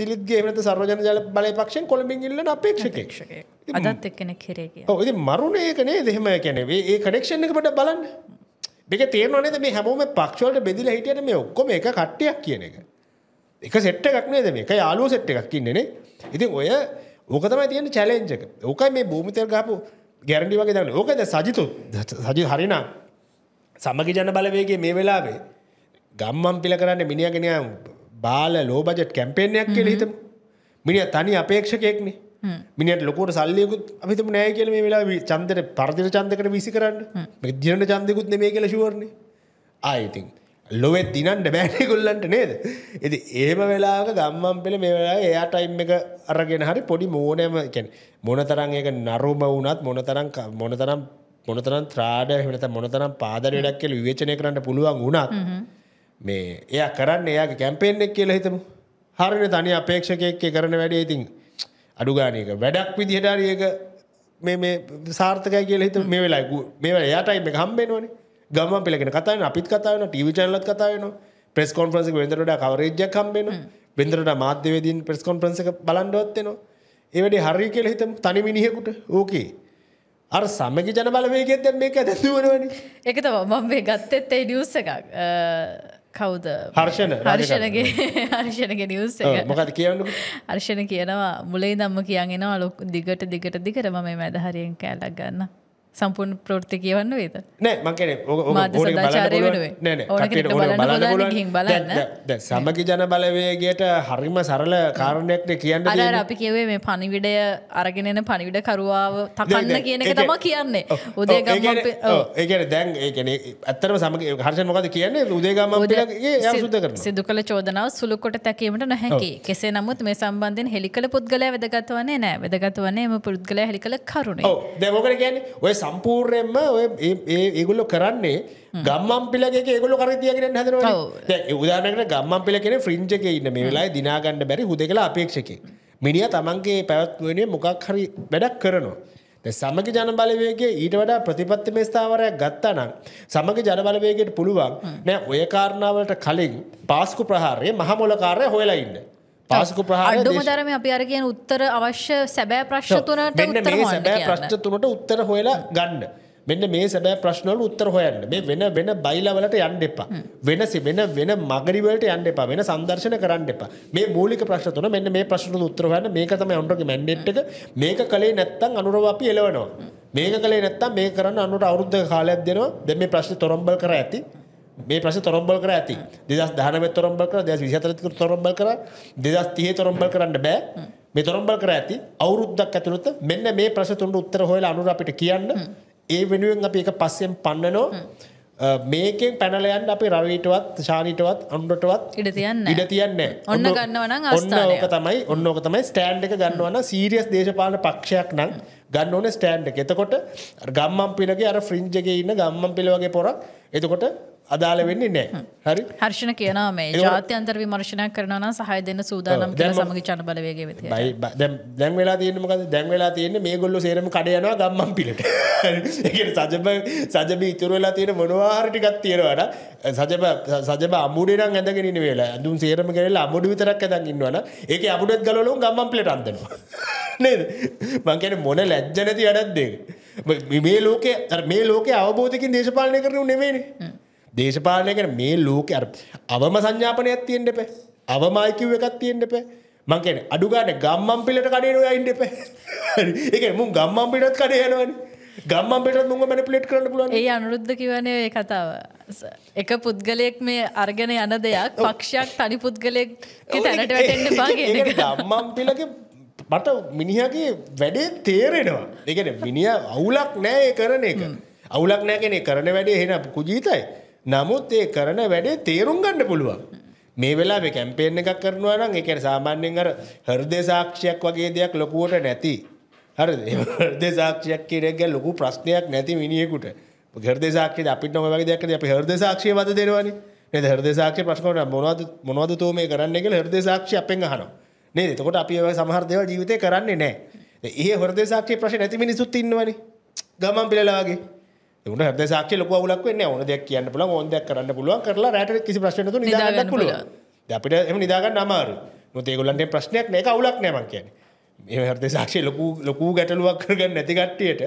දිලිත්ගේ වෙනත සරෝජන ජල බලය පක්ෂෙන් කොළඹින් ඉල්ලන අපේක්ෂකක්ෂක අදත් එක්කෙන කෙරේ ඔ මරුණයකනේ දෙහෙම කැනවේ ඒ කනෙක්ෂණ එකට බලන්න දෙක තේරනද මේ හැමෝම පක්ෂවලට බෙදිල හිටියට මේ ඔක්කොම එක කට්ටයක් කියන එක එක සෙට්ට එකක් නේද මේක යාලුව සෙට් එකක් ඉන්නනේ ඉතින් ඔය ඕක තමයි තියෙන චැලෙන්ජක ඕකයි මේ භූමිතල් ගාපු ගැරඩි වගේ දන්න ඕකද සජිතු සජි හරිනම් සමග ජන බලවේගේ මේ වෙලාවේ ගම්මන් පිල කරන්න මිනිියගෙන බාල ලෝ බජට් කැම්පේෙන්යක් කියල හිතම මිනිිය තනි අපේක්ෂකයෙක්නේ මිනිට ලොකට සල්ලයකුත් අපිතම නෑ කියල මේ වෙලා චන්දර පර්දිර චන්දකට විසි කරන්න මෙදදිරට චන්දකුත් මේ කියල ශුවරණ ආයිතින් ලොවෙත් දිනන්ට බෑණය කොල්ලන්ට නේද ඇති ඒම වෙලාක ගම්මන් පෙළ මේ වෙලා එයා ටයිම් එක අරගෙන හරි පොඩි මෝනෑම කැන මොනතරං එක නරුම වුණත් මොනතරං මොනතරම් මොනතරම් ත්‍රාඩ හමත මොනතරම් පාදරයටක් කෙල විවේචනය කරන්න පුළුවන් වුණත් මේ එය කරන්න එයාගේ කැම්පේෙන්ෙක් කියලා හිතමු හරින තනි අපේක්ෂකයක්කේ කරන වැඩේ ඉතින් අඩුගානයක වැඩක් විදිහටාරියක මේ සාර්ථකය කියල හිතු මේ වෙලාකු මේ යාටයි මේ හම්බෙනවන ගම පිලෙන කතාන අපිත් කතාවන ටීවි චනලත් කතාවන ප්‍රෙස් කොන්ෆරන්සික වෙදරට කවරේජ්ජක් හම්බෙන බෙදරට මාධ්‍යවේදීන් ප්‍රෙස් කොන්ෆරන්සික බලන්ඩොත්වෙනවා ඒවැඩි හරි කියල හිතම තනි මිනිහෙකුට ඕකේ අර සමගි ජන බලවේගෙත් දැන් මේක ඇතුවනවන එක තම මම මේ ගත්තෙත් ඒ නිියස් එකක් කවුද හර්ෂණ හර්ෂණගේ හර්ෂණගේ නිවස මොකද කියන්න හර්ෂණ කියනවා මුලේ දම්ම කියන්නවා ලොක් දිගට දිගට දිකරම මේ මැදහරියෙන් කෑලක් ගන්න සම්පූර්ණ ප්‍රෘති කියවන්න වේද නෑ මකන සමගි ජන බලවේගේට හරිම සරල කාරණයක්ට කියන්න අපි කියවේ මේ පනිවිඩය අරගෙනෙන පනිවිඩකරුවාව තකන්න කියන එක තම කියන්නේ උදේ ඒකන දැන් ඒකන ඇත්තරම සම හර්ෂ මොකද කියන්නේ උදේගම සිදු කළ චෝදනාව සුළුකොට තැකීමට නොහැකි කෙසේ නමුත් මේ සම්බන්ධෙන් හෙළිකල පුද්ගලය වැදගත්වන්නේ නෑ වැදගත්වන්නේ එම පුද්ගලය හෙළිකල කරුණ දැමකට කියන්නේ ඔය සම්පූර්යෙන්ම ඒගුල්ලො කරන්නේ ගම්මම් පිලක ගොල කරතියගෙන හැදර උදානකට ගම්මම් පිල කෙන ෆ්‍රිංච එක ඉන්න මේ වෙලායි දිනාගන්න බැරි හුද කලා අපේක්ෂක මිනිිය තමන්ගේ පැවත්වෙනේ මොකක් හරි වැඩක් කරනවා. සමග ජනබලවේගේ ඊට වඩා ප්‍රතිපත්ති මේස්ථාවරයක් ගත්තා නම් සමග ජනබලවේගයට පුළුවන් නෑ ඔය කාරණාවලට කලින් පාස්කු ප්‍රහාරය මහමොලකාරය හොයලා ඉන්න. පාසකු ප්‍රහාර අඩුමතරම අපි අර කියන උත්තර අවශ්‍ය සැබෑ ප්‍රශ්න තුනට උත්තර සැබෑ ප්‍රශ්න තුනට උත්තර හොයලා ගන්න මෙන්න මේ සැබෑ ප්‍රශ්නවල උත්තර හොයන්න මේ වෙන වෙන බයිලවලට යන්න එපා වෙන වෙන වෙන මගරිවලට යන්න එපා වෙන සංදර්ශන කරන්න එපා මේ මූලික ප්‍රශ්න තුන මෙන්න මේ ප්‍රශ්න උත්තර හොයන්න මේක තමයි අනුරගේ මැන්ඩේට් එක මේක කලේ නැත්තම් අනුරව අපි එලවනවා මේක කලේ නැත්තම් මේක කරන්න අනුරට අවුරුද්ද කාලයක් දෙනවා දැන් මේ ප්‍රශ්නේ තොරම්බල් කර ඇති මේ ප්‍රශ් තොරම්බල් කර ඇති දෙදස් දහනව තොරම්බල් කර දෙ විසතරක තොරම්බල් කර දෙදස් තිය තොරම්බල් කරන්න බෑ මේ තොරම්බල් කර ඇති අවුරුද්දක් ඇතුළත මෙන්න මේ ප්‍රශතුන්ට උත්තර හොල අනුර අපිට කියන්න ඒ වෙනුවෙන් අපි එක පස්සෙන් පන්නනෝ මේකෙන් පැනලයන් අපි රවීටවත් ශානීටවත් අන්ඩටවත් ඉඩ තියන්න ඉඩ තියන්න ඔන්න ගන්නවන ඔන්න ඕක තමයි ඔන්න ඕක තමයි ස්ටෑන්් එක ගන්නවන සීරියස් දේශපාලන පක්ෂයක් නම් ගන්න ඕන ස්ටෑන්් එක එතකොට ගම්මම් පිලගේ අර ෆ්‍රිංජගේ ඉන්න ගම්මම් පිළවගේ පොරක් එතකොට අදාළ වෙන්නේ නෑ හරි හර්ෂණ කියනවා මේ ජාත්‍යන්තර විමර්ශනයක් කරනවන සහය දෙන්න සූදානම් කියලා සමගි ජන බලවේගය වෙත දැන් දැන් වෙලා තියෙන්නේ මොකද දැන් වෙලා තියෙන්නේ මේගොල්ලෝ සේරම කඩ යනවා ගම්මන් පිලට ඒ කියන්නේ සජබ සජබ ඉතුරු වෙලා තියෙන මොනවා හරි ටිකක් තියෙනවනම් සජබ සජබ අමුඩේ නම් ඇඳගෙන ඉන්න වෙලාව ඇඳුම් සේරම ගෙනලා අමුඩු විතරක් ඇඳන් ඉන්නවනම් ඒකේ අමුඩෙත් ගලවලා ගම්මන් පිලට අඳිනවා නේද මං කියන්නේ මොන ලැජ්ජ නැති වැඩක්ද මේ ලෝකේ මේ ලෝකේ අවබෝධකින් දේශපාලනය කරනු නෙමෙයිනේ දේශපාලනය ගැන මේ ලෝකෙ අර අවම සංඥාපනයක් තියෙන්න එපා. අවමයි කිව් එකක් තියෙන්න එපා. මං කියන්නේ අඩු ගන්න ගම්මන් පිළට කඩේන ඔයා ඉන්න එපා. හරි. ඒ කියන්නේ මුන් ගම්මන් පිළටත් කඩේ යනවනේ. ගම්මන් පිළටත් මුන්ව මැනිපියුලේට් කරන්න පුළුවන්. ඒ අනුරුද්ධ කියවනේ ඒ කතාව. එක පුද්ගලයෙක් මේ අරගෙන යන දෙයක් පක්ෂයක් තනි පුද්ගලයෙක්ගේ තැනට වැටෙන්න එපා කියන එක. ගම්මන් පිළගේ මට මිනිහගේ වැඩේ තේරෙනවා. ඒ කියන්නේ මිනිහා අවුලක් නැහැ කරන එක. අවුලක් නැහැ කියන්නේ කරන වැඩේ එහෙනම් කුජීතයි. නමුත් ඒ කරන වැඩේ තේරුම් ගන්න පුළුවන්. මේ වෙලා මේ කැම්පේන් එකක් කරනවා නම් ඒ කියන්නේ සාමාන්‍යයෙන් අර හෘදේ සාක්ෂියක් වගේ දෙයක් ලොකුවට නැති. හරිද? හෘදේ සාක්ෂියක් කියන එක ලොකු ප්‍රශ්නයක් නැති මිනිහෙකුට. හෘදේ සාක්ෂියද අපිට නම් ඔය වගේ දෙයක් කරදී අපි හෘදේ සාක්ෂිය වද දෙනවනේ. නේද? හෘදේ සාක්ෂිය ප්‍රශ්න කරනවා මොනවද මොනවද තෝ මේ කරන්නේ කියලා හෘදේ සාක්ෂිය අපෙන් අහනවා. නේද? එතකොට අපි ඔය වගේ සමහර දේවල් ජීවිතේ කරන්නේ නැහැ. ඒ හෘදේ සාක්ෂිය ප්‍රශ්න නැති මිනිසුත් ඉන්නවනේ. ගමන් පිළලා වගේ. උට හද සාක්ෂ ලොක වුලක් වෙන්න ඕන දෙයක් කියන්න පුළ ොන්ද කරන්න පුළුවන් කරලා රට කිසි ප්‍රශ්න නිදාගන්න පුළුව අපිට එම නිදාගන්න අමාරු නොතේගොලන්ට ප්‍රශ්නයක් නෑ අවුලක් නෑමන් කියන ඒ හර්ද සාක්ෂය ලොකු ලොකු ගැටලුවක් කරගන්න නැතිගට්ටියට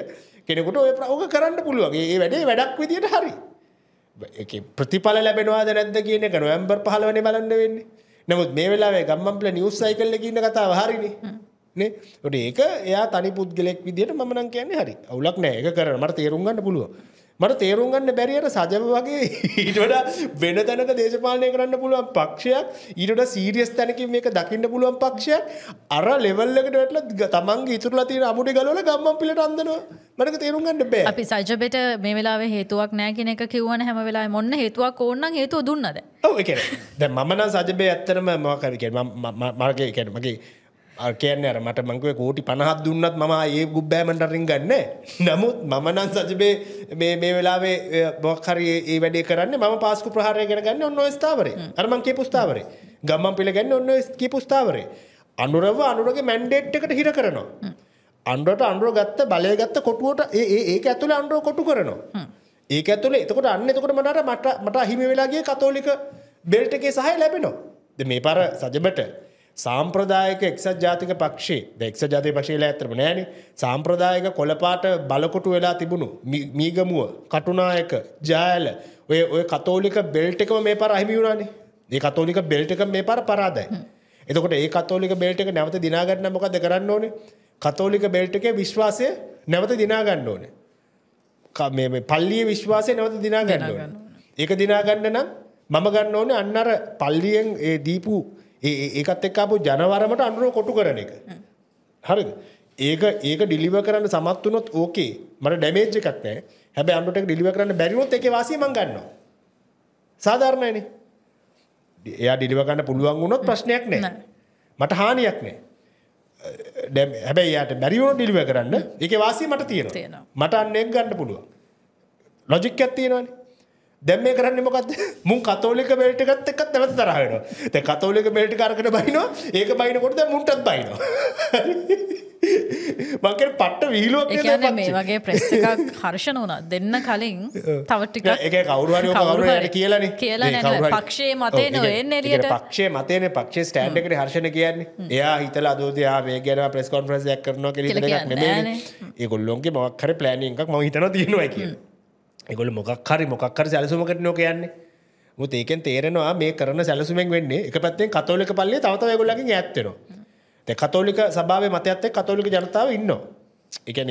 කෙනෙකුට ඔය ප්‍රවෝග කරන්න පුළුවන්ගේ ඒ වැඩේ වැඩක් විදිට හරි ප්‍රතිඵල ලැබෙනවාද නැද්ද කියන එක නොවම්බර් පහලවන බලන්න වෙන්නේ නමුත් මේ වෙලාවේ ගම්මම්පල නිියස් සයිකල්ල කියන්න කතාව හරිනේ නේ ට ඒක එයා තනි පුද්ගලෙක් විදිට මනන් කියන්නේ හරි අවුලක් නෑ එක කර මට තේරුම් ගන්න පුළුව මට තේරුම් ගන්න බැරියට සජව වගේ ඊටට වෙන තැනක දේශපාලනය කරන්න පුළුවන් පක්ෂයක් ඊට සීරියස් තැනකින් මේක දකින්න පුළුවන් පක්ෂයක් අර ලෙවල්ලකට වැටල තමන්ගේ ඉතුරලා තියෙන අමුඩි ගලවල ගම්මන් පිලට අන්දනවා මට තේරුම් ගන්න බෑ අපි සජබෙට මේ වෙලාවේ හේතුවක් නෑ කියන එක කිව්වන හැම වෙලා මොන්න හේතුවක් ඕන්න හේතුව දුන්නද ඔ එක දැ මමන සජබේ ඇත්තරම මකර මගේ කැනමගේ අර්කයන්න අර මට මංකුව කෝටි පනහත් දුන්නත් මම ඒ ගුබ්බෑමට රින් ගන්න නමුත් මම නම් සජබේ මේ වෙලාවේ බොක්හරි ඒ වැඩේ කරන්න ම පස්කු ප්‍රහරය කරගන්න ඔන්න ස්ථාවරේ අරමන් කිය පුස්ථාවරේ ගම්මන් පිළගන්න ඔන්න කී පුස්ථාවරේ අනුරව අනුරගේ මැන්ඩේට් එකට හිර කරනවා. අන්ඩුවට අන්ඩුව ගත්ත බලය ගත්ත කොටුවට ඒ ඒක ඇතුළ අන්ඩුව කොටු කරනවා. ඒක ඇතුළ එතකොට අන්න එතකොට මට මට මට හිමි වෙලාගේ කතෝලික බෙල්ට එකේ සහය ලැබෙනවා. ද මේ පර සජබට සාම්ප්‍රදායක එක්සත් ජාතික පක්ෂේ දෙක්ස ජාති පක්ෂේලා ඇතරම නෑන සාම්ප්‍රදායක කොළපාට බලකොටු වෙලා තිබුණු මීගමුව කටුනායක ජයල ඔය ඔය කතෝලික බෙල්ටකම මේ පර අහිමි වුණනේ ඒ කතෝලික බෙල්ටක මේ පර පරාදයි. එතකොට ඒ කතෝලික බෙල්ටක නැවත දිනාගන්න මොකද කරන්න ඕනේ කතෝලික බෙල්ටකේ විශ්වාසය නැවත දිනාගන්න ඕනේ. පල්ලිය විශ්වාසය නැවත දිනාගන්න ඕන. ඒක දිනාගන්න නම් මම ගන්න ඕනේ අන්නර පල්ලියෙන් ඒ දීපු ඒ ඒකත් එක්ක ආපු ජනවරමට අනුරෝ කොටු කරන එක. හරිද? ඒක ඒක ඩිලිව කරන්න සමත් වුණොත් ඕකේ. මට ඩැමේජ් එකක් නැහැ. හැබැයි අනුරට ඒක ඩිලිව කරන්න බැරි වුණොත් ඒකේ වාසිය මං ගන්නවා. සාධාරණයිනේ. එයා ඩිලිව කරන්න පුළුවන් වුණොත් ප්‍රශ්නයක් නැහැ. මට හානියක් නැහැ. දැන් හැබැයි යාට බැරි වුණොත් ඩිලිව කරන්න ඒකේ වාසිය මට තියෙනවා. මට අන්න එක ගන්න පුළුවන්. ලොජික් එකක් තියෙනවානේ. දැම් මේ කරන්න මොකක්ද මුන් කතෝලික බෙල්ටිකත් එකක් දැවත තරහවෙන තැ කතෝලික බෙල්ටි කාරකට බයිනවා ඒක බයිනකොට මුන්ටත් බයිනවා මංකට පට්ට වීලුවක් මේ වගේ ප්‍රෙස්ක හර්ෂණ වුණ දෙන්න කලින් තවටික එක කවරුවර කවරුට කියලන කියලා පක්ෂේ මතය නොවෙන්න එලියට පක්ෂේ මතයන පක්ෂේ ස්ටෑන්ඩකට හර්ෂණ කියන්නේ එයා හිතල අදෝදයා මේ ගැන ප්‍රෙස් කොන්ෆරන්සයක් කරනවා කියෙ ඒගොල්ලොන්ගේ මක්කර ප්ලෑනිින් එකක් ම හිතන තියෙනවා කියලා එකගොල මොක්හරි මොක්කර සැලසුමකට නොක යන්නේ මුත් ඒකෙන් තේරෙනවා මේ කරන සැලසුමෙන් වෙන්නේ එක පත්තේ කතෝලික පල්ලේ තවත ගොලකින් ඇත්තෙනවා කතෝලික සභාව මතයත්තේ කතෝලික ජනතාව ඉන්න එකන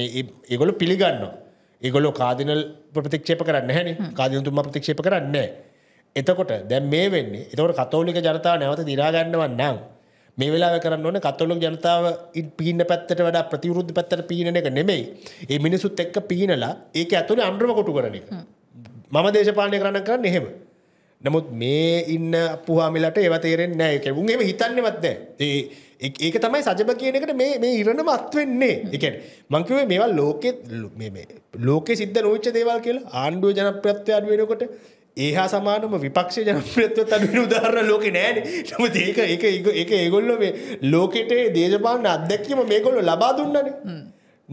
ඒගොලු පිළිගන්න ඒගොලු කාදිනල් ප්‍රතික්ෂේප කරන්න හැනි කාදිනතුම ප්‍රතික්ෂේප කරන්නේ එතකොට දැන් මේ වෙන්නේ එතවට කතෝලික ජනතාව නැවත දිරාගන්නවන්නම් මේ වෙලා කරන්න ඕන කතොලොක් ජනතාව පීන පැත්තට වඩා ප්‍රතිවරුද්ධ පැත්තට පීනන එක නෙමෙයි ඒ මිනිසුත් එක්ක පීනලා ඒක ඇතුළේ අන්ද්‍රම කොටු කරන එක මම දේශපාලනය කරන්න කරන්න එහෙම නමුත් මේ ඉන්න පුහමිලට ඒව තේරෙන් නෑ එක උන්ගේම හිතන්නවත් දෑ ඒ ඒක තමයි සජබ කියනකට මේ මේ ඉරණ මත්වෙන්නේ එකන් මංකිවේ මේවා ලෝකෙ ලෝකෙ සිද්ධ නෝච්ච දේවල් කියලා ආණ්ඩුව ජනප්‍රත්ව අඩුවෙනකොට ඒහා සමානම විපක්ෂ ජනප්‍රත්ව තබෙන උදාරණ ලෝක නෑන නම ඒක එක එක ඒගොල්ල මේ ලෝකෙටේ දේශපාලන අධ්‍යක්ෂම මේගොල්ල ලබා දුන්නන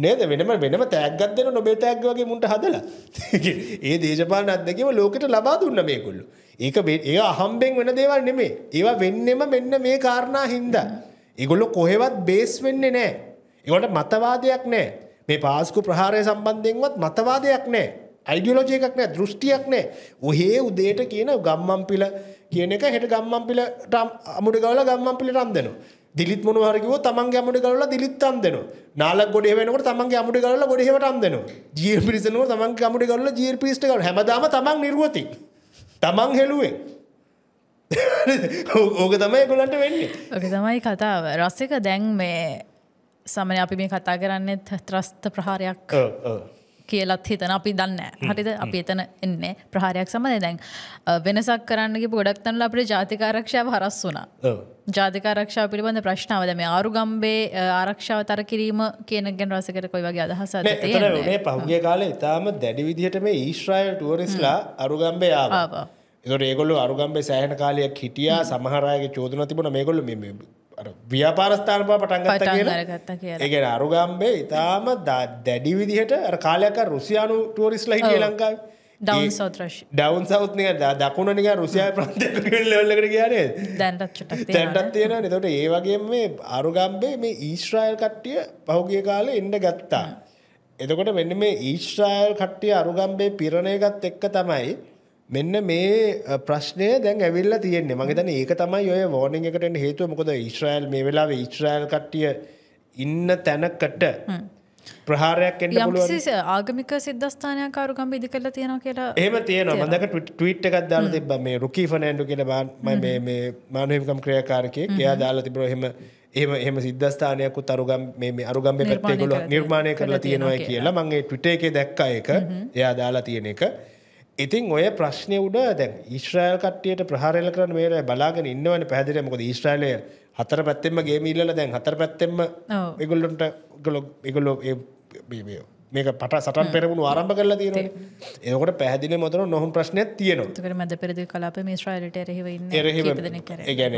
නේද වෙනම වෙනම තෑගත් දෙන නොබේ තෑග වගේ මුන්ට හදලා ඒ දේශපාලන අධ්‍යක්ෂම ලෝකෙට ලබා දුන්න මේගොල්ලෝ ඒක ඒ අහම්බෙන් වෙන දේවල් නෙමේ ඒවා වෙන්නෙම මෙන්න මේ කාරණා හින්දා ඒගොල්ලෝ කොහෙවත් බේස් වෙන්නේ නෑ ඒවට මතවාදයක් නෑ මේ පාස්කු ප්‍රහාරය සම්බන්ධයෙන්වත් මතවාදයක් නෑ අයිඩියෝලොජි එකක් නෑ දෘෂ්ටියක් නෑ. ඔහේ උදේට කියන ගම්මන්පිල කියන එක හෙට ගම්මන්පිලට අමුඩ ගවලා ගම්මන්පිලට අන්දනවා. දිලිත් මොන හරි කිව්වොත් තමන්ගේ අමුඩ ගලවලා දිලිත් අන්දනවා. නාලක් ගොඩේ වෙනකොට තමන්ගේ අමුඩ ගලවලා ගොඩේ හැවට අන්දනවා. ජීර් පිරිසනකොට තමන්ගේ අමුඩ ගලවලා ජීර් පිරිස්ට ගලවලා හැමදාම තමන් නිර්වති. තමන් හෙළුවේ. ඕක තමයි ඒගොල්ලන්ට වෙන්නේ. ඕක තමයි කතාව. රසික දැන් මේ සමනේ අපි මේ කතා කරන්නේ ත්‍රස්ත ප්‍රහාරයක්. ඔව් ඔව්. කියලත් හිතන අපි දන්න හරිද අපි එතන එන්නේ ප්‍රහාරයක් සමඳ දැන් වෙනසක් කරන්නගේ පොඩක්තන්ල අපට ජාතිකාරක්ෂාව හරස් වුණා ජාතිකාරක්ෂා පිළිබඳ ප්‍රශ්නාවද මේ ආරුගම්බේ ආරක්ෂාව තර කිරීම කියන ගැන රසකට කොයි වගේ අදහස මේ පහුගිය කාලේ ඉතාම දැඩි විදිහට මේ ඊශ්‍රයිල් ටුවරිස්ලා අරුගම්බේ ආවා ඒගොල්ල අරුගම්බේ සෑහන කාලයක් හිටියා සමහරයගේ චෝදන තිබුණ මේගොල්ල ව්‍යාපාරස්ථාන බව පටන්ගත්ත කියලා ඒගෙන අරුගම්බේ ඉතාම දැඩි විදිහට කාලයක රුසියානු ටුවරිස්ල හිටිය ලංකාව ඩවන් සෞත්නය දකුණනික රුසියා ප්‍රන්තල්ලකට කියනේ දැන්ටත් තියෙන නිතට ඒවගේ මේ අරුගම්බේ මේ ඊශ්‍රායල් කට්ටිය පහුගිය කාලෙ එන්න ගත්තා එතකොට මෙන්න මේ ඊශ්‍රායල් කට්ටිය අරුගම්බේ පිරණයගත් එක්ක තමයි මෙන්න මේ ප්‍රශ්නය දැන් ඇවිල්ල තියෙන්නේ මගේතන ඒක තමයි ඔය වෝනිං එකට හේතුව මොකද ඉස්්‍රයිල් මේ වෙලාව ඉස්්‍රයිල් කට්ටිය ඉන්න තැනකට ප්‍රහාරයක් එන්න පුළුවන් ආගමික සිද්ධස්ථානයක් කාරුකම්බ ඉදි කරලා තියෙනවා කියලා එහෙම තියෙනවා මම දැක ට්වීට් එකක් දාලා තිබ්බා මේ රුකී ෆර්නැන්ඩෝ කියන මේ මේ මානවිකම් ක්‍රියාකාරකයෙක් එයා දාලා තිබුණා එහෙම එහෙම එහෙම සිද්ධස්ථානයක් උත් අරුගම් මේ මේ අරුගම්බේ පැත්තේ ඒගොල්ලෝ නිර්මාණය කරලා තියෙනවා කියලා මම ඒ ට්විටර් එකේ දැක්කා ඒක එයා දාලා තියෙන එක ඉතින් ඔය ප්‍රශ්නේ උඩ දැන් ඊශ්‍රායල් කට්ටියට ප්‍රහාරයල කරන්න මේලා බලාගෙන ඉන්නවනේ පැහැදිලිව. මොකද ඊශ්‍රායලය හතර පැත්තෙන්ම ගේම ඉල්ලලා දැන් හතර පැත්තෙන්ම ඒගොල්ලන්ට ඒගොල්ලෝ ඒගොල්ලෝ මේ මේක පට සටන් පෙරමුණු ආරම්භ කරලා තියෙන ඒකට පැහදිල මොතන නොහම් ප්‍රශ්නයක් තියෙනවා මැද පෙරදි කලාප මිස්්‍රයිලට එරෙහිවන්න එරෙහිගැන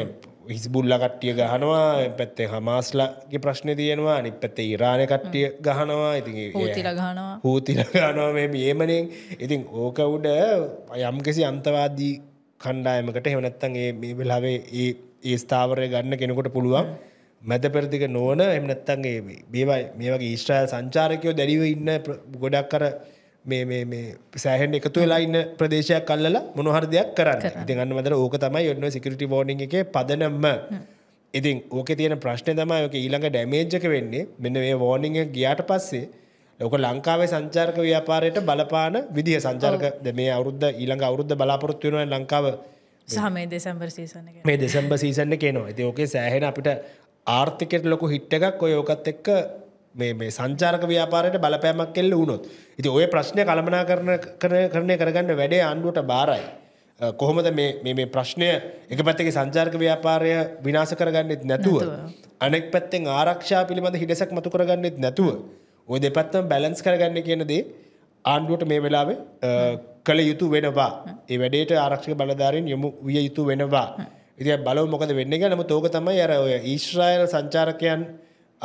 හිස්බුල්ල කට්ටිය ගහනවා පැත්තේ හමාස්ලගේ ප්‍රශ්නය තියෙනවා අනි පැත්තේ ඉරාණ කට්ටිය ගහනවා ඉති හූතිලගනවා හූතිලගනවා මේ ඒමනෙන් ඉතින් ඕක උඩ යම්කිසි අන්තවාදී කණ්ඩායමකට හෙවනැත්තන් ඒ මේ වෙලාවේ ඒ ඒ ස්ථාවරය ගන්න කෙනෙකොට පුළුවන් මැද පෙරදික නොවන එම නැත්තන් මේවා මේ වගේ ඊශ්‍රායල් සංචාරකයෝ දැරිව ඉන්න ගොඩක් කර මේ සෑහෙන් එකතු වෙලා ඉන්න ප්‍රදේශයක් කල්ලලා මොනහර දෙයක් කරන්න ඉතින් අන්න මදර ඕක තමයි ඔන්න සිකරිටි බෝඩි එක පදනම්ම ඉතින් ඕක තියෙන ප්‍රශ්නය තමයි ඕක ඊළඟ ඩැමේජ්ජක වෙන්නේ මෙන්න මේ වෝනිං ගියාට පස්සේ ලොක ලංකාවේ සංචාර්ක ව්‍යාපාරයට බලපාන විදිහ සංචාර්ක මේ අවුද්ධ ඊළඟ අවුද්ධ බලාපොරොත්තු වෙන ලංකාව සහමේ දෙසම්බර් සීසන මේ දෙසම්බ සීසන්න කියනවා ඇති ඕකේ සෑහෙන අපිට ආර්ථිකයට ලොකු හිට්ට එකක් ඔය ඕකත් එක්ක මේ සංචාරක ව්‍යාපාරයට බලපෑමක් කෙල්ල වුණොත් ඉති ඔය ප්‍රශ්නය කළමනා කරන කරණය කරගන්න වැඩේ ආණ්ඩුවට බාරයි. කොහොමද මේ ප්‍රශ්නය එක පැත්තක සංචාර්ක ව්‍යාපාරය විනාස කරගන්නෙත් නැතුව. අනෙක් පැත්තෙන් ආරක්ෂා පිළිබඳ හිඩසක් මතු කරගන්නෙත් නැතුව. ඔය දෙපත්තම බැලන්ස් කරගන්න කියනදේ ආණ්ඩුවට මේ වෙලාවේ කළ යුතු වෙනවා. ඒ වැඩේට ආරක්ෂක බලධාරෙන් යොමු විය යුතු වෙනවා. ඉති බලව මොකද වෙන්න නම තෝක තමයි අර ඊශ්‍රායල් සංචාරකයන්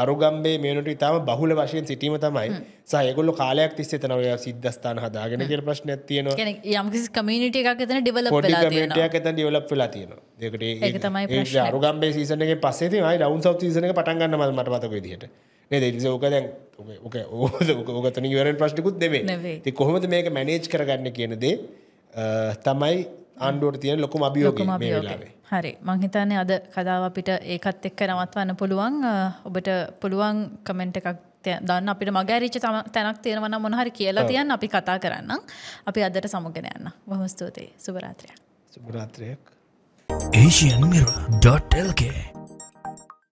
අරුගම්බේ මේනට ඉතාම බහුල වශයෙන් සිටීම තමයි සයගොල්ල කාලයක් තිස්සේ තනවය සිද්ධස්ථාන හදාගෙන කිය ප්‍රශ්නයක් තියෙනවා යම්කිසි කමියනිට එකක් එතන ඩිවලප් වෙලා තියෙනවා එතන ඩිවලප් වෙලා තියෙනවා ඒකට ඒක තමයි ප්‍රශ්නේ ඒ අරුගම්බේ සීසන් එකේ පස්සේ තමයි ආයි රවුන්ඩ් සවුත් සීසන් එක පටන් ගන්න මට මතක විදිහට නේද ඉතින් ඕක දැන් ඕක ඕක තනින් ඉවරෙන් ප්‍රශ්නකුත් දෙමේ ඉතින් කොහොමද මේක මැනේජ් කරගන්නේ කියන දේ තමයි ආණ්ඩුවට තියෙන ලොකුම අභියෝග හරි මංහිතන්නේ අද කදාව අපිට ඒකත් එක්ක නවත්වන්න පුළුවන් ඔබට පුළුවන් කමෙන්ට් එකක් දන්න අපිට මගෑරිච තැනක් තියෙනවන මොනහරි කියලා තියන් අපි කතා කරන්න අපි අදට සමුගෙන යන්න බොහොස්තුතියි සුභරාත්‍රයක් සුභරාත්‍රයක් asianmirror.lk